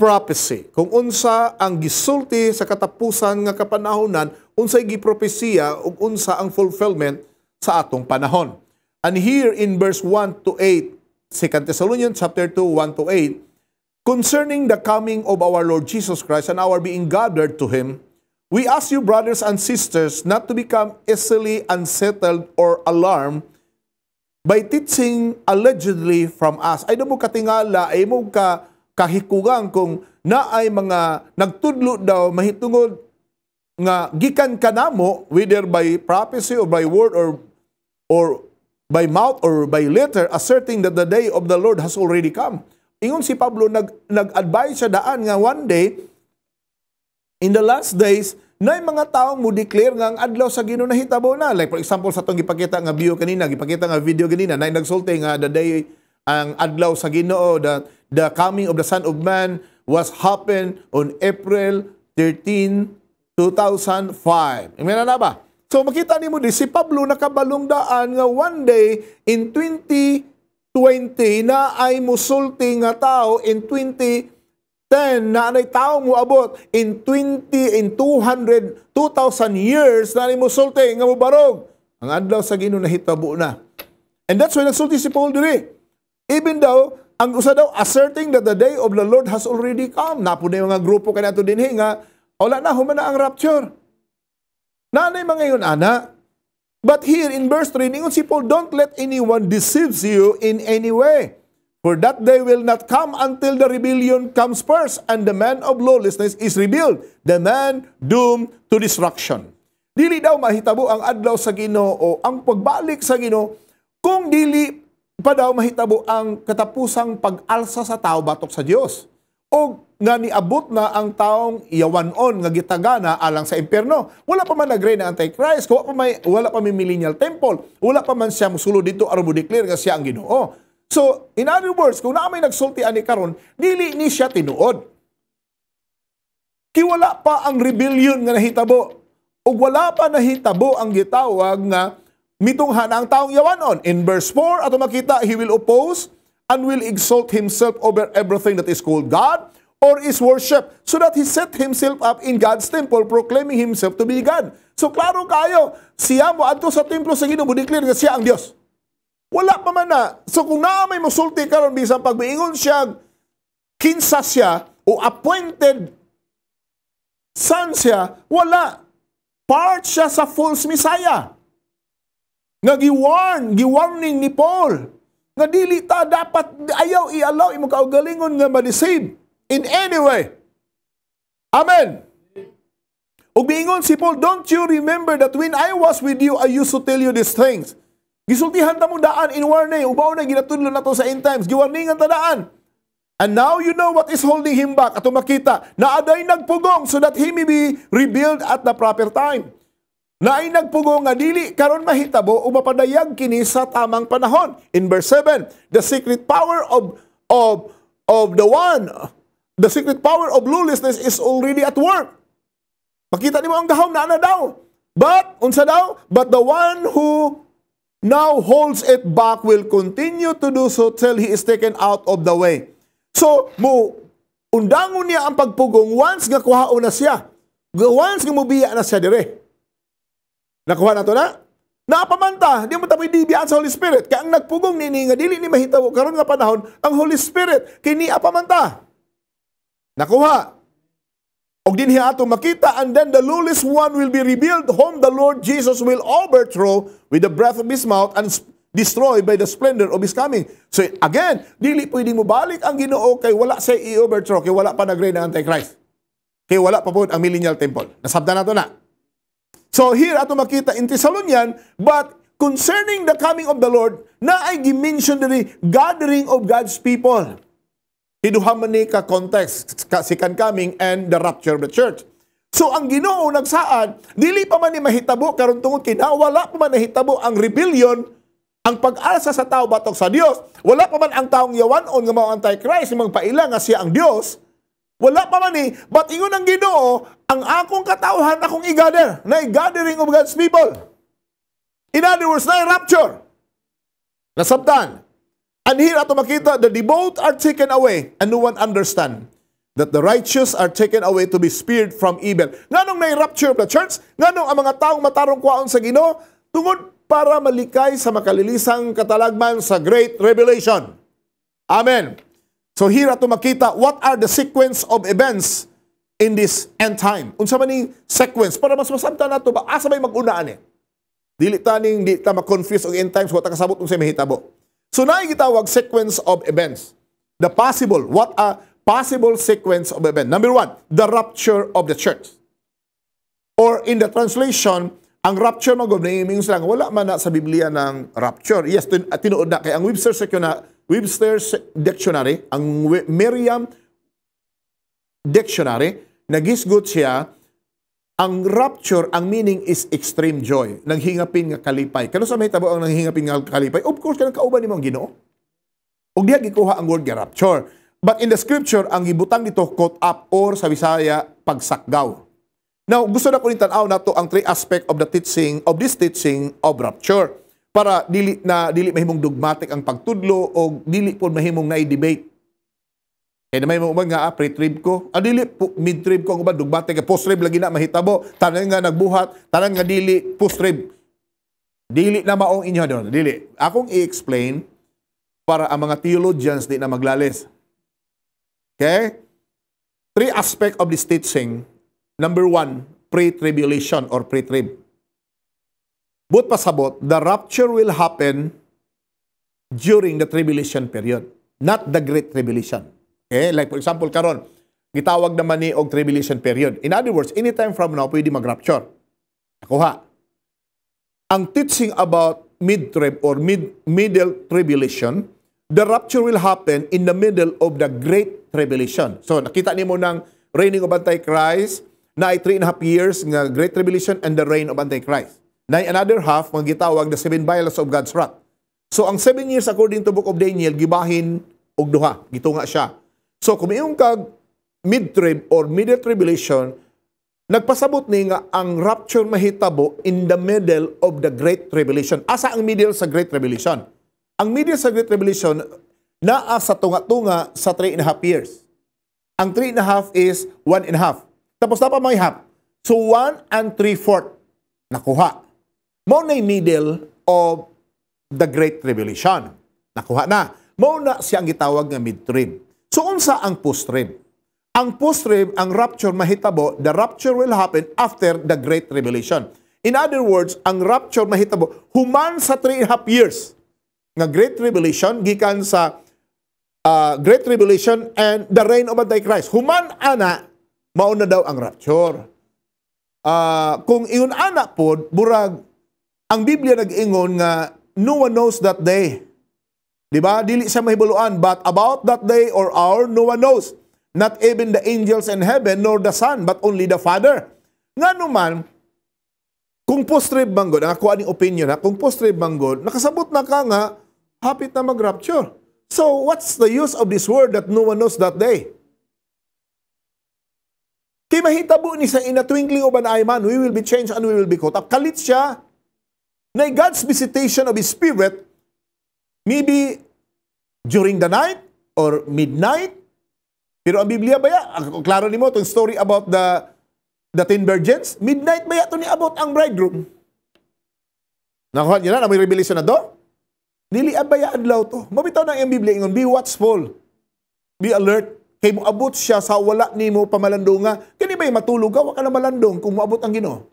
prophecy. Kung unsa ang gisulti sa katapusan nga kapanahonan, unsay gipropesiya ug unsa ang fulfillment sa atong panahon. And here in verse 1 to 8, Second Thessalonians chapter 2, 1 to 8, concerning the coming of our Lord Jesus Christ and our being gathered to him, we ask you brothers and sisters not to become easily unsettled or alarmed by teaching allegedly from us. Ay mo katingala, ay mo ka kahikugang kung naay mga nagtudlo daw mahitungod nga gikan kanamo whether by prophecy or by word or or by mouth or by letter asserting that the day of the Lord has already come. Ingon si Pablo nag nag-advise sa daan nga one day in the last days na mga taong mo declare nga ang adlaw sa Ginoo na hitabo na. Like for example sa tong gipakita nga bio kanina, gipakita nga video kanina na nagsulti nga the day ang adlaw sa Ginoo that the coming of the Son of Man was happened on April 13, 2005. Amen na, na ba? So makita ni mo di si Pablo nakabalungdaan nga one day in 2020 na ay musulti nga tao in 20 10 na anay tao mo abot in 20 in 200 2000 years na ni sulti nga mo barog ang adlaw sa Ginoo nahitabo na and that's why nagsulti si Paul diri even though ang usa daw, asserting that the day of the Lord has already come. Napo na yung mga grupo ka nato din nga, wala na, humana ang rapture. Nanay mga yun, ana. But here in verse 3, ningon si Paul, don't let anyone deceives you in any way. For that day will not come until the rebellion comes first and the man of lawlessness is revealed, the man doomed to destruction. Dili daw mahitabo ang adlaw sa Ginoo ang pagbalik sa Ginoo kung dili pa daw mahitabo ang katapusang pag-alsa sa tao batok sa Dios. O nga niabot na ang taong iyawan on nga gitagana alang sa impierno. Wala pa man nagre na Antichrist, wala pa may wala pa may millennial temple, wala pa man siya musulod dito aron mo declare nga siya ang Ginoo. So, in other words, kung naa may nagsulti ani karon, dili ni siya tinuod. Kiwala pa ang rebellion nga nahitabo. O wala pa nahitabo ang gitawag nga Mitungha na ang taong yawanon. In verse 4, ato makita, he will oppose and will exalt himself over everything that is called God or is worship so that he set himself up in God's temple proclaiming himself to be God. So klaro kayo, siya mo adto sa templo sa Ginoo declare nga siya ang Dios. Wala pa man na. So kung naa may musulti karon bisan pagmiingon siya kinsa siya o appointed son siya, wala. Part siya sa false messiah nga giwarn giwarning ni Paul nga dili ta dapat ayaw i-allow imong kaugalingon nga ma-deceive in any way. Amen. Ug miingon si Paul, don't you remember that when I was with you, I used to tell you these things. Gisultihan ta mo daan in warning. Ubaw na ginatudlo na to sa end times. Giwarningan ta daan. And now you know what is holding him back. Ato makita na aday nagpugong so that he may be rebuilt at the proper time na ay nagpugo nga dili karon mahitabo o mapadayag kini sa tamang panahon. In verse 7, the secret power of of of the one, the secret power of lawlessness is already at work. Makita nimo ang gahom na ana daw. But unsa daw? But the one who now holds it back will continue to do so till he is taken out of the way. So, mo undangon niya ang pagpugong once nga kuhaon na siya. Once nga mobiya na siya dire. Nakuha na to na? Napamanta, di mo tapoy dibiyaan sa Holy Spirit. Kaya ang nagpugong nini nga dili ni mahitaw karon nga panahon ang Holy Spirit kini apamanta. Nakuha. Og dinhi ato makita and then the lowliest one will be revealed whom the Lord Jesus will overthrow with the breath of his mouth and destroy by the splendor of his coming. So again, dili pwede mo balik ang Ginoo kay wala sa i-overthrow kay wala pa nagreign ang Antichrist. Kay wala pa pod ang millennial temple. Nasabdan nato na. So here ato makita in Thessalonian, but concerning the coming of the Lord, na ay gimension diri gathering of God's people. Hiduha man ni ka context ka second coming and the rapture of the church. So ang Ginoo nagsaad, dili pa man ni mahitabo karon tungod kay wala pa man nahitabo ang rebellion ang pag-asa sa tao batok sa Dios. Wala pa man ang taong yawanon nga mao anti-Christ magpaila nga siya ang Dios. Wala pa man ni, eh. but ingon ang Ginoo, ang akong katauhan akong i-gather, na gathering of God's people. In other words, na rapture. Nasabtan. And here ato makita, the devout are taken away, and no one understand that the righteous are taken away to be spared from evil. Nganong na rapture of the church? Nganong ang mga taong matarong kwaon sa Ginoo? Tungod para malikay sa makalilisang katalagman sa Great Revelation. Amen. So here ato makita what are the sequence of events in this end time. Unsa man ning sequence para mas masabtan nato ba asa may maguna eh? Dili ta ning di ta ma-confuse og end times wa ta kasabot unsa may hitabo. So naay gitawag sequence of events. The possible what a possible sequence of events. Number one, the rapture of the church. Or in the translation, ang rapture mga gob eh, na wala man na sa Biblia ng rapture. Yes, tinuod na kay ang Webster Secular Webster's Dictionary, ang Merriam Dictionary, nagisgot siya, ang rapture, ang meaning is extreme joy. Nanghingapin nga kalipay. Kano sa may tabo ang nanghingapin nga kalipay? Of course, kanang kauban ni mong ginoo. Og diya gikuha ang word nga rapture. But in the scripture, ang gibutang dito, caught up or sa Bisaya, pagsakgaw. Now, gusto na ko ni tanaw na to ang three aspect of the teaching, of this teaching of rapture para dili na dili mahimong dogmatic ang pagtudlo o dili pod mahimong na-debate. Kay eh, e, na may mga nga ah, pre-trib ko, ah, dili mid-trib ko ang uban dugmate eh, kay post-trib lagi na mahitabo, tanan nga nagbuhat, tanan nga dili post-trib. Dili na maong inyo doon, dili. Akong i-explain para ang mga theologians di na maglales. Okay? Three aspect of this teaching. Number one, pre-tribulation or pre-trib. But pasabot, the rapture will happen during the tribulation period, not the great tribulation. Okay? Eh, like for example, karon gitawag naman ni og tribulation period. In other words, anytime from now, pwede mag-rapture. Nakuha. Ang teaching about mid-trib or mid middle tribulation, the rapture will happen in the middle of the great tribulation. So nakita nimo ng reigning of Antichrist, na 3 and a half years nga great tribulation and the reign of Antichrist na another half mga gitawag the seven vials of God's wrath. So ang seven years according to book of Daniel gibahin og duha, gito nga siya. So kung iyong kag mid-trib or middle tribulation, nagpasabot ni nga ang rapture mahitabo in the middle of the great tribulation. Asa ang middle sa great tribulation? Ang middle sa great tribulation naa sa tunga-tunga sa 3 and a half years. Ang 3 and a half is 1 and a half. Tapos na pa may half. So 1 and 3 fourth nakuha. Mo na middle of the Great Revelation. Nakuha na. Mo siya ang gitawag nga mid-trib. So unsa ang post-trib? Ang post-trib, ang rapture mahitabo, the rapture will happen after the Great Revelation. In other words, ang rapture mahitabo, human sa 3 and half years. Nga Great Revelation, gikan sa uh, Great Revelation and the reign of Antichrist. Human ana, mauna daw ang rapture. Uh, kung iyon ana po, burag ang Biblia nag-ingon nga, no one knows that day. Di ba? Dili siya mahibuluan, but about that day or hour, no one knows. Not even the angels in heaven, nor the Son, but only the Father. Nga naman, kung post-trib manggod, ang ako aning opinion na, kung post-trib manggod, nakasabot na ka nga, hapit na mag-rapture. So, what's the use of this word that no one knows that day? Kay mahitabo ni sa ina twinkling of an eye man, we will be changed and we will be caught up. Kalit siya na God's visitation of His Spirit maybe during the night or midnight. Pero ang Biblia ba ya? Klaro ni mo itong story about the the ten virgins. Midnight ba ya ito ni about ang bridegroom? Nakuha niyo na? May revelation na to? Dili abaya adlaw to. Mabitaw na ang Biblia ingon, be watchful. Be alert. Kay moabot siya sa wala nimo pamalandong nga. Kani ba matulog ka? Wa ka na malandong kung moabot ang Ginoo.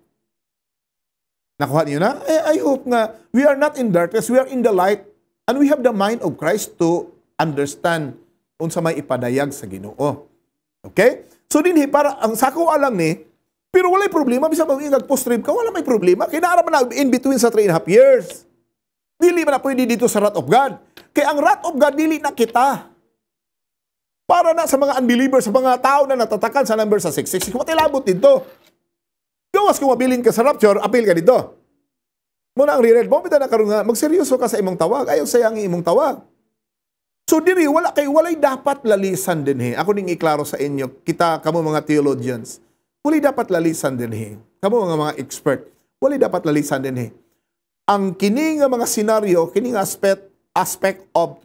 Nakuha niyo na? I, eh, I hope nga, we are not in darkness, we are in the light. And we have the mind of Christ to understand unsa may ipadayag sa Ginoo. Okay? So din, eh, para ang sako alang ni pero walay problema bisa mao ingag post trip ka wala may problema kay naa man na in between sa 3 and a half years. Dili man na pwede dito sa wrath of God. Kay ang wrath of God dili na kita. Para na sa mga unbelievers, sa mga tao na natatakan sa number sa 666, matilabot dito. Gawas kung mabilin ka sa rapture, apil ka dito. Muna ang re-read mo, na karoon nga, magseryoso ka sa imong tawag. Ayaw sayang imong tawag. So diri, wala kay walay dapat lalisan din he. Ako ning iklaro sa inyo, kita kamo mga theologians, walay dapat lalisan din he. Kamo mga mga expert, walay dapat lalisan din he. Ang kini nga mga senaryo, kining aspect, aspect of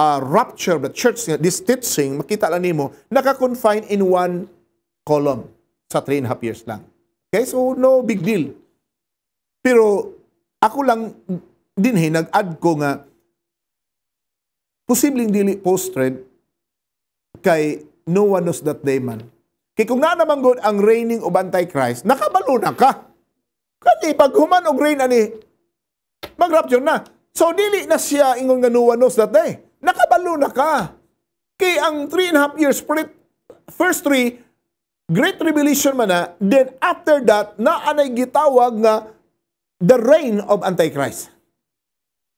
uh, rupture of the church, this teaching, makita lang nimo, naka-confine in one column sa three and a half years lang. Okay, so no big deal. Pero ako lang din hey, nag-add ko nga posibleng dili post-trade kay no one knows that day man. Kay kung na God ang reigning o Antichrist, nakabalo na ka. Kani pag human og reign ani magrapture na. So dili na siya ingon nga no one knows that day. Nakabalo na ka. Kay ang three and a half years split, first three, Great Revelation man na, then after that, na anay gitawag nga the reign of Antichrist.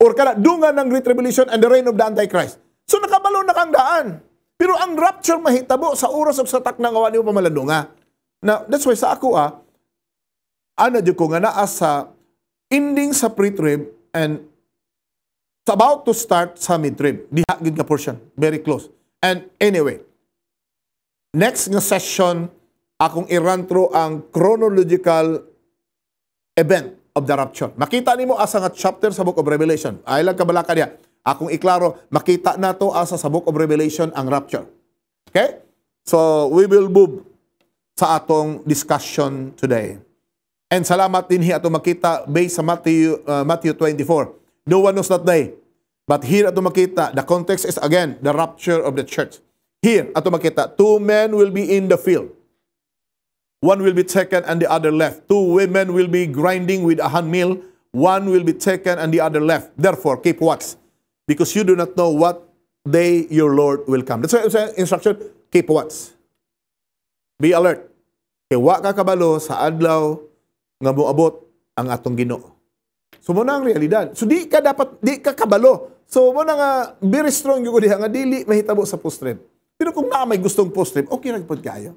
Or kana, dunga ng Great Revelation and the reign of the Antichrist. So nakabalo na kang daan. Pero ang rapture mahitabo sa oras of sa tak ng awan niyo pamalandunga. Now, that's why sa ako ah, ano dyan ko nga naa sa ending sa pre-trib and it's about to start sa mid-trib. Diha, good nga portion. Very close. And anyway, next nga session, akong i-run through ang chronological event of the rapture. Makita nimo asa nga chapter sa book of Revelation. Ay lang kabalaka niya. Akong iklaro, makita na to asa sa book of Revelation ang rapture. Okay? So, we will move sa atong discussion today. And salamat din ato makita based sa Matthew, uh, Matthew 24. No one knows that day. But here ato makita, the context is again, the rapture of the church. Here ato makita, two men will be in the field. One will be taken and the other left. Two women will be grinding with a handmill. One will be taken and the other left. Therefore, keep watch. Because you do not know what day your Lord will come. That's why it's instruction, keep watch. Be alert. Kay wa ka kabalo sa adlaw nga moabot ang atong Ginoo. So mo na ang realidad. So di ka dapat di ka kabalo. So mo na nga very strong gyud diha nga dili mahitabo sa post Pero kung na may gustong post okay ra gyud kayo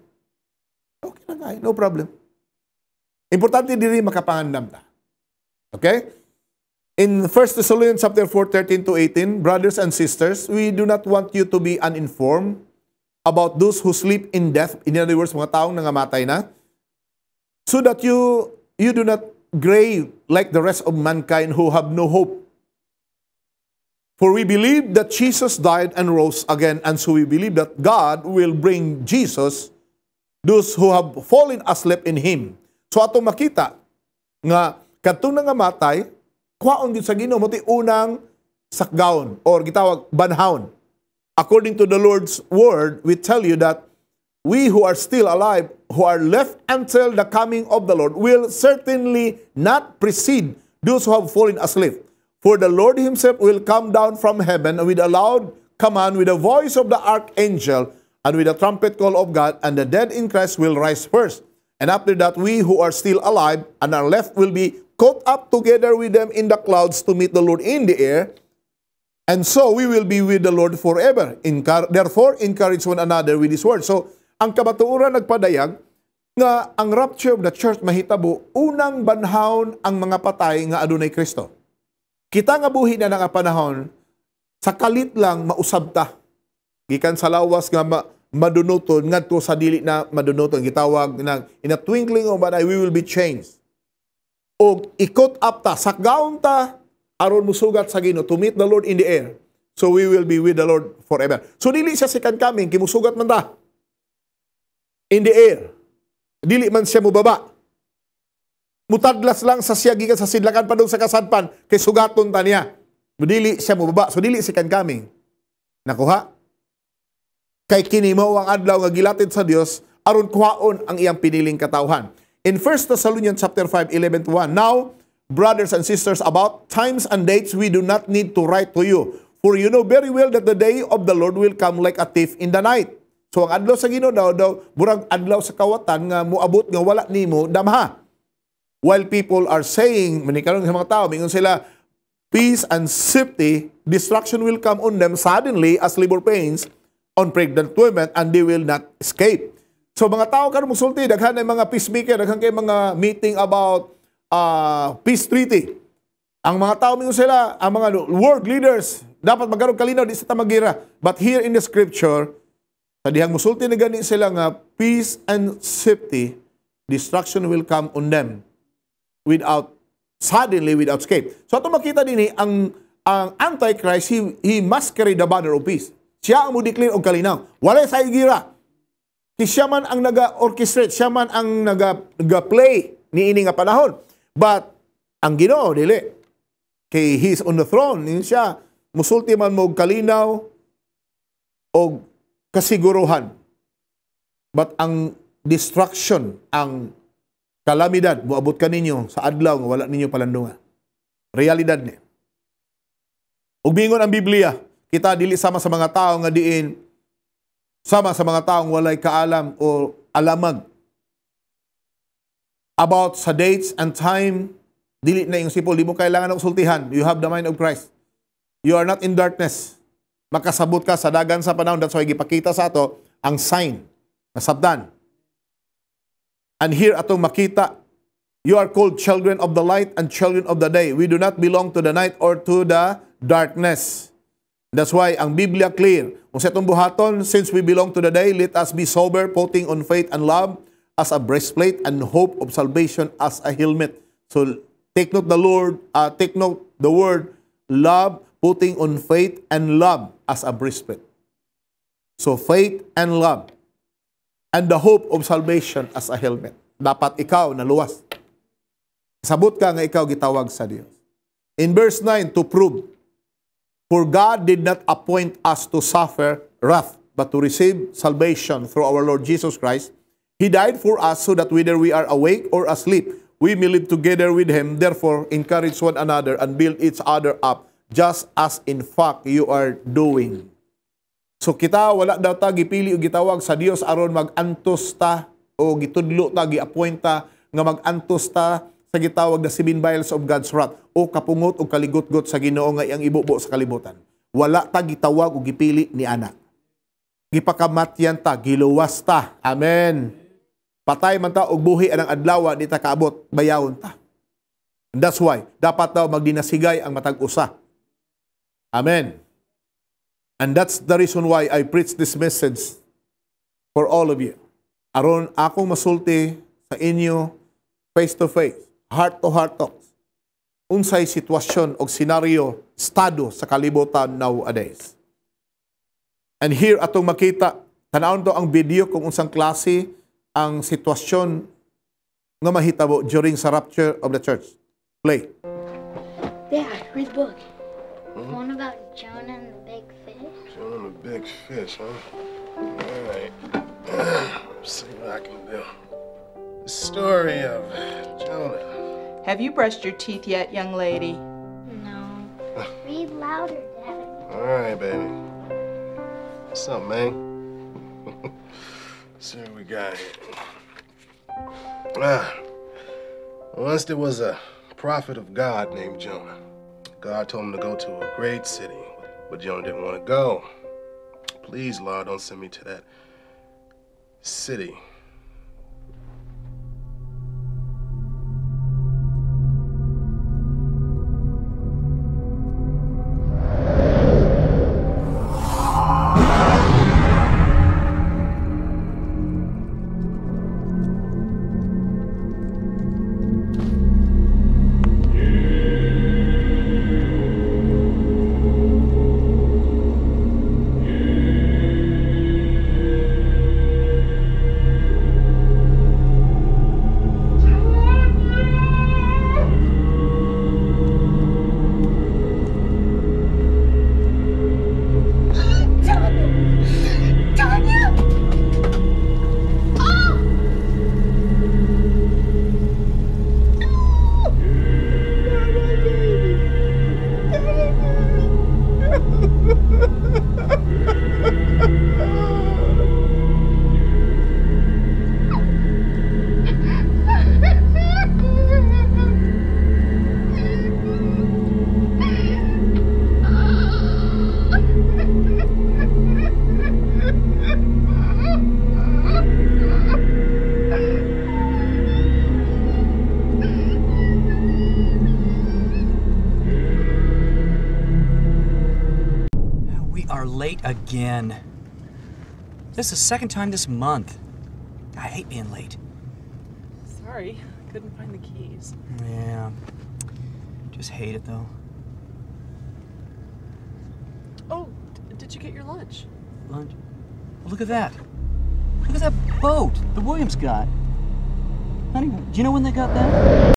okay lang kahit. Eh. No problem. Importante din rin makapangandam ta. Okay? In 1 Thessalonians chapter 4, 13 to 18, brothers and sisters, we do not want you to be uninformed about those who sleep in death, in other words, mga taong nangamatay na, so that you you do not grave like the rest of mankind who have no hope. For we believe that Jesus died and rose again, and so we believe that God will bring Jesus those who have fallen asleep in Him. So ato makita nga katong nga matay, kuhaon gid sa Ginoo mo unang sakgaon or gitawag banhaon. According to the Lord's word, we tell you that we who are still alive, who are left until the coming of the Lord, will certainly not precede those who have fallen asleep. For the Lord himself will come down from heaven with a loud command, with the voice of the archangel, and with the trumpet call of God, and the dead in Christ will rise first. And after that, we who are still alive and are left will be caught up together with them in the clouds to meet the Lord in the air. And so we will be with the Lord forever. Encar Therefore, encourage one another with this word. So, ang kabatuuran nagpadayag nga ang rapture of the church mahitabo, unang banhaon ang mga patay nga adunay Kristo. Kita nga buhi na nga panahon, sa kalit lang mausab ta. Gikan sa lawas nga ma madunuton ngadto sa dili na madunuton gitawag na in a twinkling of an eye we will be changed. O ikot up ta sakgaon ta aron musugat sa Ginoo to meet the Lord in the air. So we will be with the Lord forever. So dili siya sikan kaming kimusugat man ta in the air. Dili man siya mubaba. Mutadlas lang sa siya gikan sa sidlakan pa sa kasadpan kay sugaton ta niya. Dili siya mubaba. So dili sikan kaming nakuha kay kinimaw ang adlaw nga gilatid sa Dios aron kuhaon ang iyang piniling katawhan. In 1 Thessalonians chapter 5 11 1, now brothers and sisters about times and dates we do not need to write to you for you know very well that the day of the Lord will come like a thief in the night. So ang adlaw sa Ginoo daw daw burag adlaw sa kawatan nga muabot nga wala nimo damha. While people are saying manikaron sa mga tao mingon sila peace and safety destruction will come on them suddenly as labor pains on pregnant women and they will not escape. So mga tao karon musulti daghan ay mga peacemaker, daghan kay mga meeting about uh, peace treaty. Ang mga tao mismo sila, ang mga world leaders dapat magkaroon kalinaw di sa tamagira. But here in the scripture, sa dihang musulti na gani sila nga peace and safety, destruction will come on them without suddenly without escape. So ato makita dinhi eh, ang ang antichrist he, he masquerade the banner of peace. Siya ang mo-declare og kalinaw. Wala sa igira. Si siya man ang naga-orchestrate, siya man ang naga-play ni ini nga panahon. But ang Ginoo dili. Kay he's on the throne, yun siya musulti man mo kalinaw og kasiguruhan. But ang destruction, ang kalamidad moabot kaninyo sa adlaw wala ninyo palandungan. Realidad ni. Ug mingon ang Biblia, kita dili sama sa mga tao nga diin sama sa mga taong walay kaalam o alamag about sa dates and time dili na yung sipol di mo kailangan og sultihan you have the mind of Christ you are not in darkness makasabot ka sa dagan sa panahon that's why gipakita sa ato ang sign na sabdan and here atong makita you are called children of the light and children of the day we do not belong to the night or to the darkness That's why ang Biblia clear. Kung sa itong buhaton, since we belong to the day, let us be sober, putting on faith and love as a breastplate and hope of salvation as a helmet. So take note the Lord, uh, take note the word love, putting on faith and love as a breastplate. So faith and love and the hope of salvation as a helmet. Dapat ikaw naluwas. Sabot ka nga ikaw gitawag sa Dios. In verse 9, to prove For God did not appoint us to suffer wrath, but to receive salvation through our Lord Jesus Christ. He died for us so that whether we are awake or asleep, we may live together with Him. Therefore, encourage one another and build each other up, just as in fact you are doing. So kita wala daw ta gipili o gitawag sa Dios aron magantos ta o gitudlo ta giappoint nga magantos ta sa gitawag na seven vials of God's wrath o kapungot o kaligot-got sa Ginoo nga iyang ibubo sa kalibutan. Wala ta gitawag o gipili ni ana. Gipakamatyan ta, giluwas ta. Amen. Patay man ta og buhi anang adlawa, di ta kaabot, bayawon ta. And that's why dapat daw magdinasigay ang matag usa. Amen. And that's the reason why I preach this message for all of you. Aron akong masulti sa inyo face to face heart-to-heart talks. Unsay sitwasyon o senaryo, estado sa kalibutan nowadays. And here atong makita, tanawon to ang video kung unsang klase ang sitwasyon nga mahitabo during sa rapture of the church. Play. Dad, read book. Hmm? One about Jonah and the big fish. Jonah and the big fish, huh? All right. <clears throat> Let's see what I can do. The story of Jonah. Have you brushed your teeth yet, young lady? No. Read louder, Dad. All right, baby. What's up, man? <laughs> see what we got here. Ah, once there was a prophet of God named Jonah. God told him to go to a great city, but Jonah didn't want to go. Please, Lord, don't send me to that city. This is the second time this month. I hate being late. Sorry, couldn't find the keys. Yeah. Just hate it though. Oh, did you get your lunch? Lunch? Well, look at that. Look at that boat the Williams got. Honey, do you know when they got that?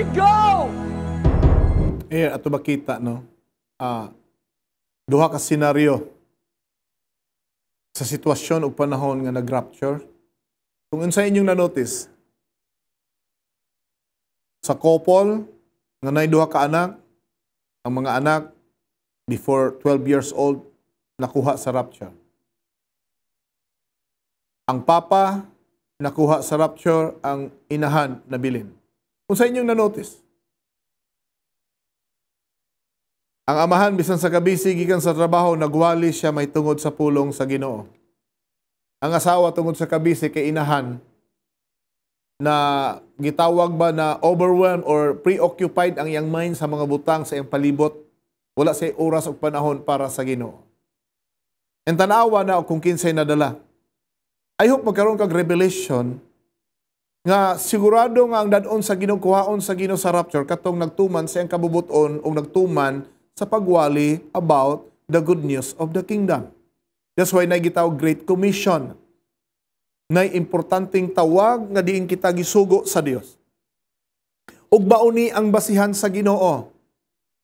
you go! Eh, ato makita, no? Ah, duha ka senaryo sa sitwasyon o panahon nga nag-rapture. Kung unsay inyong na-notice, sa couple nga nay duha ka anak, ang mga anak before 12 years old nakuha sa rapture. Ang papa nakuha sa rapture, ang inahan nabilin. Kung sa inyong nanotice. Ang amahan, bisan sa gabi, sigikan sa trabaho, nagwali siya may tungod sa pulong sa ginoo. Ang asawa tungod sa kabisi kay inahan na gitawag ba na overwhelmed or preoccupied ang iyang mind sa mga butang sa iyang palibot. Wala sa oras o panahon para sa ginoo. And tanawa na kung kinsay nadala. I hope magkaroon kag revelation nga sigurado nga ang dadon sa ginukuhaon sa Gino sa rapture katong nagtuman sa ang kabubuton o nagtuman sa pagwali about the good news of the kingdom. That's why nagitaw Great Commission na importanteng tawag nga diin kita gisugo sa Dios. Ug bauni ang basihan sa Ginoo.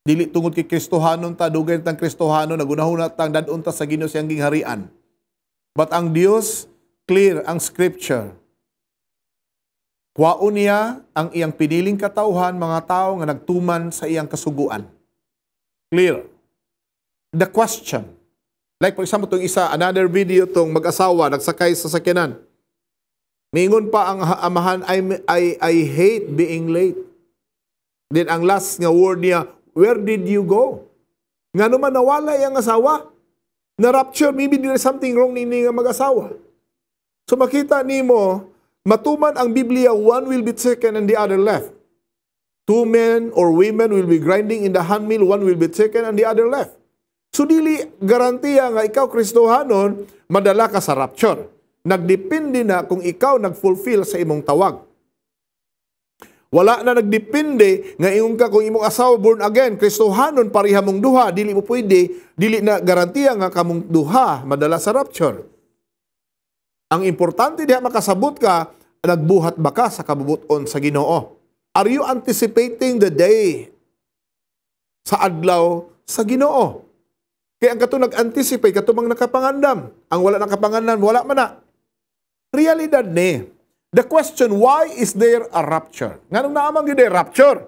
Dili tungod kay Kristohanon ta dugay tang Kristohanon nagunahuna tang dadon ta sa Ginoo siyang gingharian. But ang Dios clear ang scripture Kwao niya ang iyang piniling katauhan mga tao nga nagtuman sa iyang kasuguan. Clear. The question. Like for example, itong isa, another video tong mag-asawa, nagsakay sa sakyanan. Mingon pa ang amahan, I, I, I hate being late. Then ang last nga word niya, where did you go? Nga naman nawala yung asawa. Na-rapture, maybe there is something wrong ni nga mag-asawa. So makita ni mo, Matuman ang Biblia, one will be taken and the other left. Two men or women will be grinding in the handmill, one will be taken and the other left. So dili garantiya nga ikaw Kristohanon, madala ka sa rapture. Nagdepende na kung ikaw nagfulfill sa imong tawag. Wala na nagdepende nga ingon ka kung imong asawa born again, Kristohanon pareha mong duha, dili mo pwede, dili na garantiya nga kamong duha madala sa rapture. Ang importante diha makasabot ka, nagbuhat ba ka sa kabubuton sa Ginoo? Are you anticipating the day sa adlaw sa Ginoo? Kaya ang katong nag-anticipate, katong mga nakapangandam. Ang wala nakapangandam, wala man na. Realidad ni. The question, why is there a rapture? Nga nung naamang yun rapture.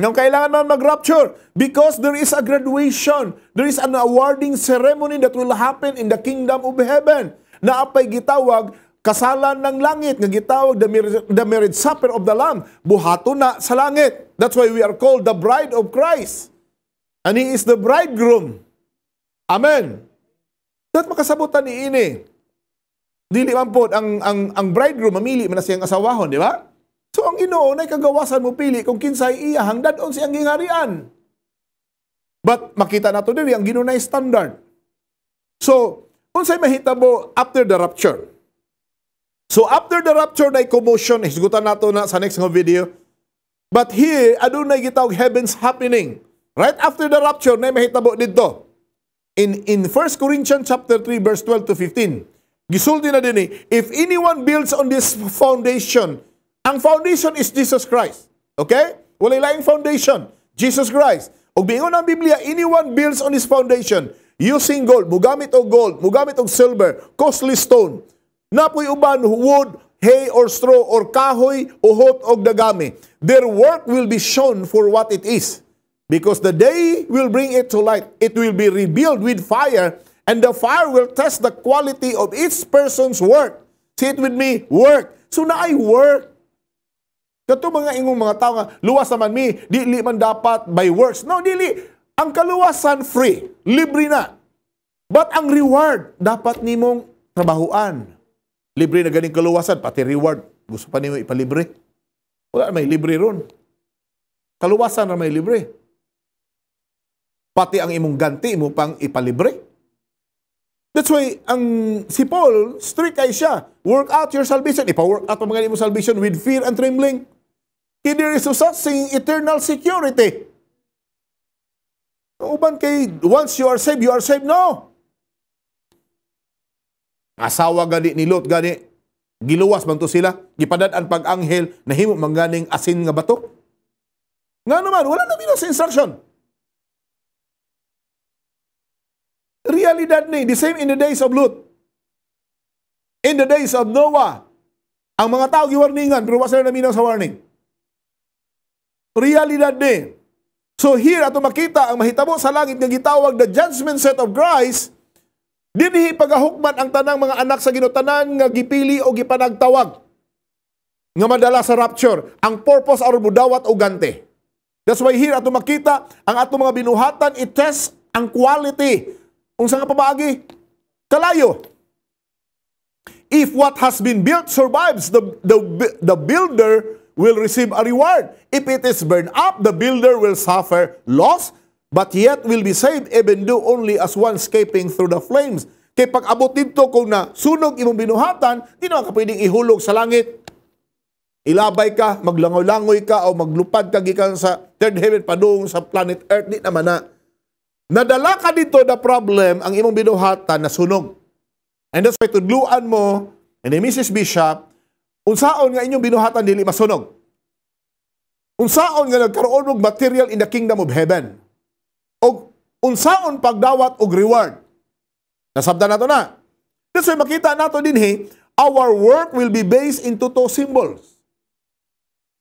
Ngayon kailangan man mag-rapture because there is a graduation. There is an awarding ceremony that will happen in the kingdom of heaven na apay gitawag kasalan ng langit nga gitawag the marriage, the marriage supper of the lamb buhato na sa langit that's why we are called the bride of Christ and he is the bridegroom amen dat makasabutan ni ini dili man pod ang ang ang bridegroom mamili man siyang asawahon di ba so ang Ginoo nay kagawasan mo pili kung kinsay iya hangdad-on siyang gingharian but makita nato diri ang Ginoo nay standard so Unsay mahitabo after the rapture? So after the rapture na commotion, hisgutan nato na sa next nga video. But here, adunay gitawag heaven's happening. Right after the rapture, na mahitabo dito. In, in 1 Corinthians chapter 3, verse 12 to 15, gisulti na din eh, if anyone builds on this foundation, ang foundation is Jesus Christ. Okay? Walay laing foundation. Jesus Christ. Ug bingon ang Biblia, anyone builds on this foundation, using gold, mugamit og gold, mugamit og silver, costly stone, napoy uban wood, hay or straw or kahoy, uhot og dagami. Their work will be shown for what it is, because the day will bring it to light. It will be revealed with fire, and the fire will test the quality of each person's work. Say it with me, work. So na ay work. Kato mga ingong mga tao nga, luwas naman mi, dili man dapat by works. No, dili. Ang kaluwasan free, libre na. But ang reward, dapat nimong trabahuan. Libre na ganing kaluwasan, pati reward. Gusto pa nimo ipalibre? Wala, may libre ron. Kaluwasan na may libre. Pati ang imong ganti mo pang ipalibre. That's why, ang si Paul, strict ay siya. Work out your salvation. Ipa-work out pa mga salvation with fear and trembling. Kaya there is such eternal security. Uban kay once you are saved, you are saved. No. Asawa gani ni Lot gani giluwas man to sila gipadad ang pag-anghel nahimo man ganing asin nga bato. Nga naman wala na bino sa instruction. Realidad ni the same in the days of Lot. In the days of Noah, ang mga tao giwarningan pero wala na minaw sa warning. Realidad ni So here ato makita ang mahitabo sa langit nga gitawag the judgment set of Christ dinhi pagahukman ang tanang mga anak sa Ginoo-tanan nga gipili o gipanagtawag nga madala sa rapture ang purpose aron mudawat og ganti. That's why here ato makita ang ato mga binuhatan i-test ang quality unsa nga pamaagi kalayo. If what has been built survives the the the builder will receive a reward. If it is burned up, the builder will suffer loss, but yet will be saved, even though only as one escaping through the flames. Kaya pag abot dito, kung na sunog imong binuhatan, di na ka pwedeng ihulog sa langit. Ilabay ka, maglangoy-langoy ka, o maglupad ka gikan sa third heaven, padung sa planet Earth, di naman na. Nadala ka dito na problem ang imong binuhatan na sunog. And that's why tudluan mo, and ni Mrs. Bishop, Unsaon nga inyong binuhatan dili masunog? Unsaon nga nagkaroon og material in the kingdom of heaven? Og unsaon pagdawat og reward? Nasabda nato na. That's why makita nato dinhi our work will be based into two symbols.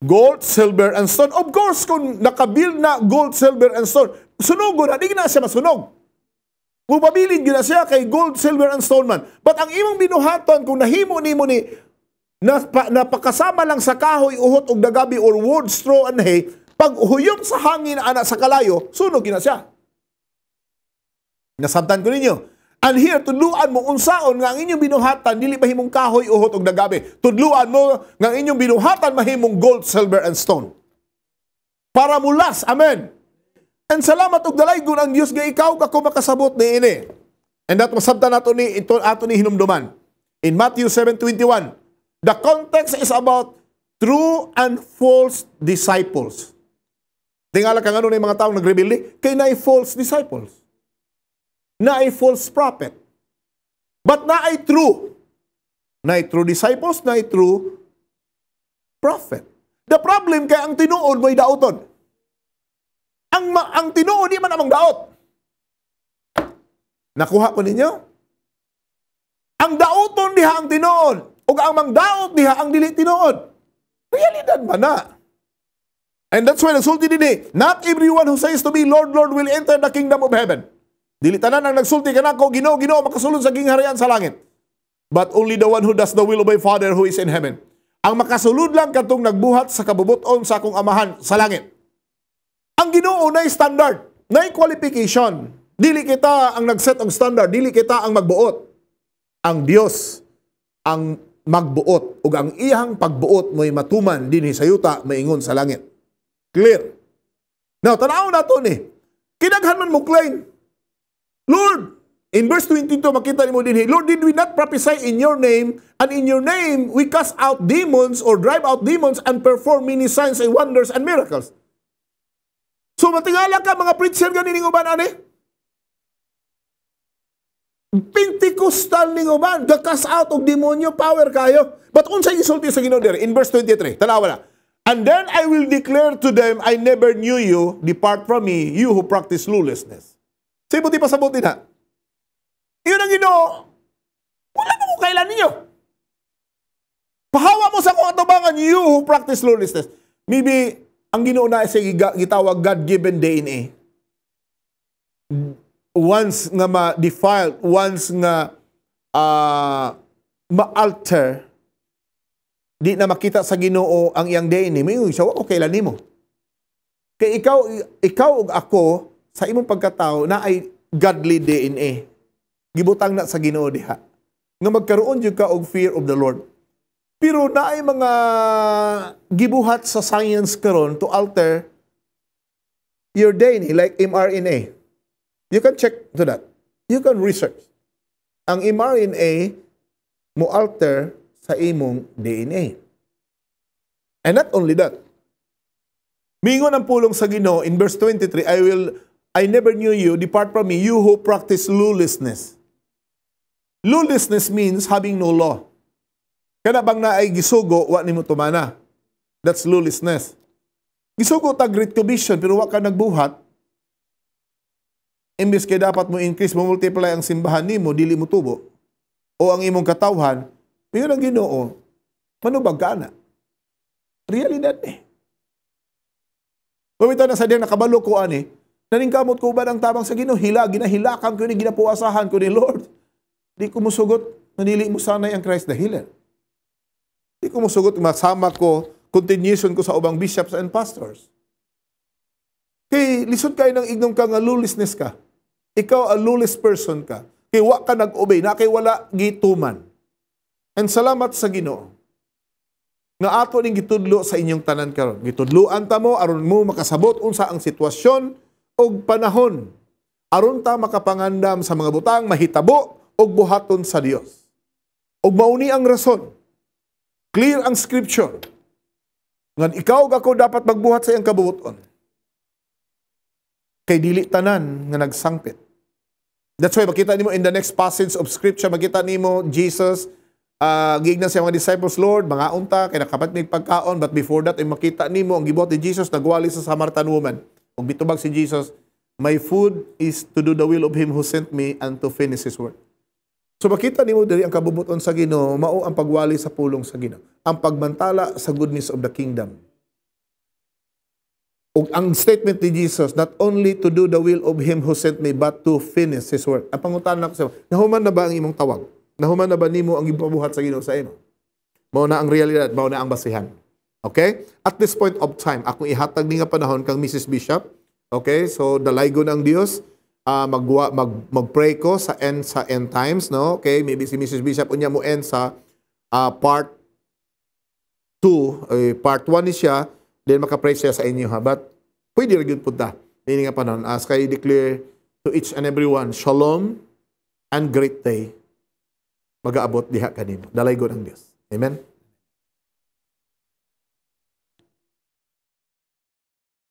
Gold, silver, and stone. Of course, kung nakabuild na gold, silver, and stone, sunog na, di na siya masunog. Mupabilin gina siya kay gold, silver, and stone man. But ang imong binuhatan, kung nahimo nimo ni Napa, napakasama lang sa kahoy, uhot, og dagabi, or wood, straw, and hay, pag uhuyom sa hangin ana sa kalayo, sunog na siya. Nasabtan ko ninyo. And here, tudluan mo unsaon nga ang inyong binuhatan, dili mahimong kahoy, uhot, og dagabi. Tudluan mo nga ang inyong binuhatan, mahimong gold, silver, and stone. Para mulas. Amen. And salamat og dalay gun ang Dios nga ikaw ka makasabot ni ini. And that masabtan nato ni ito ato ni hinumduman. In Matthew 7:21, The context is about true and false disciples. Tingala ka ano na yung mga taong nagrebelde? Kay na false disciples. Na false prophet. But na ay true. Na true disciples, na true prophet. The problem kay ang tinuod mo'y daoton. Ang, ma- ang tinuod, di man namang daot. Nakuha ko ninyo? Ang daoton diha ang tinuod ug ang mangdaot diha ang dili tinuod. Realidad ba na? And that's why nagsulti dinhi, not everyone who says to me, Lord, Lord, will enter the kingdom of heaven. Dili tanan ang nagsulti ko, Ginoo, Ginoo, makasulod sa gingharian sa langit. But only the one who does the will of my Father who is in heaven. Ang makasulod lang katong nagbuhat sa kabubuton sa akong amahan sa langit. Ang Ginoo na standard, na qualification. Dili kita ang nagset og standard, dili kita ang magbuot. Ang Dios ang magbuot ug ang iyang pagbuot mo'y matuman dinhi sa yuta maingon sa langit. Clear. Now tanaw nato ni. Eh. Kinaghan man mo claim. Lord, in verse 22 makita nimo dinhi, Lord, did we not prophesy in your name and in your name we cast out demons or drive out demons and perform many signs and wonders and miracles? So matingala ka mga preacher ganin uban ani. Pentecostal ning uban, the cast out of demonyo power kayo. But unsa isulti sa Ginoo dire in verse 23? Tanawa na. And then I will declare to them, I never knew you, depart from me, you who practice lawlessness. Sa ibuti pa sabuti na. Iyon ang Ginoo. Wala mo kung kailan ninyo. Pahawa mo sa kong atubangan you who practice lawlessness. Maybe ang Ginoo na siya gitawag God-given DNA once nga ma-defiled, once nga uh, ma-alter, di na makita sa Ginoo ang iyang day ni mo, siya wako kailan nimo. Kay ikaw ikaw ug ako sa imong pagkatao na ay godly DNA. Gibutang na sa Ginoo diha. Nga magkaroon jud ka og fear of the Lord. Pero na ay mga gibuhat sa science karon to alter your DNA like mRNA. You can check to that. You can research. Ang mRNA mo alter sa imong DNA. And not only that. Mingon ang pulong sa Ginoo in verse 23, I will I never knew you, depart from me, you who practice lawlessness. Lawlessness means having no law. Kada bang naay gisugo wa nimo tumana. That's lawlessness. Gisugo ta great commission pero wa ka nagbuhat Imbis kay dapat mo increase, mo multiply ang simbahan mo, dili mo tubo, o ang imong katawhan, mayon ang ginoo, manubag ka na. Realidad eh. Pamita na sa din, nakabalo ko ani, naningkamot ko ba ang tabang sa ginoo, hila, ginahilakan ko ni ginapuasahan ko ni Lord. Di ko musugot, nanili mo sanay ang Christ dahilan. Di ko musugot, masama ko, continuation ko sa ubang bishops and pastors. Kay lisod kayo ng ignong ka nga ka ikaw a lawless person ka. Kay wa ka nag-obey, na kay wala gituman. And salamat sa Ginoo. Nga ato ning gitudlo sa inyong tanan karon. Gitudloan ta mo aron mo makasabot unsa ang sitwasyon og panahon. Aron ta makapangandam sa mga butang mahitabo og buhaton sa Dios. Og mauni ang rason. Clear ang scripture. Nga ikaw gako dapat magbuhat sa iyang kabuoton. Kay dili tanan nga nagsangpit That's why makita nimo in the next passage of scripture makita nimo Jesus uh, giignan sa mga disciples, Lord, mga unta, kay nakapat may pagkaon, but before that, ay makita nimo ang gibuhat ni Jesus, nagwali sa Samaritan woman. Ug bitubag si Jesus, My food is to do the will of Him who sent me and to finish His work. So makita nimo diri ang kabubuton sa Ginoo mao ang pagwali sa pulong sa Ginoo, ang pagmantala sa goodness of the kingdom. Ug ang statement ni Jesus, not only to do the will of Him who sent me, but to finish His work. Ang pangutan na ko sa nahuman na ba ang imong tawag? Nahuman na ba nimo ang ipabuhat sa Ginoo sa imo? Mao na ang realidad, mao na ang basihan. Okay? At this point of time, akong ihatag ni nga panahon kang Mrs. Bishop. Okay? So, dalaygo ng Dios uh, ah, mag, mag, mag-pray ko sa end, sa end times, no? Okay? Maybe si Mrs. Bishop unya mo end sa uh, part 2, eh, part 1 ni siya, Then makapraise siya sa inyo habat. Pwede rin punta. Nini nga panon. As kayo declare to each and everyone, shalom and great day. Mag-aabot diha kanino. Dalay ko ng Diyos. Amen?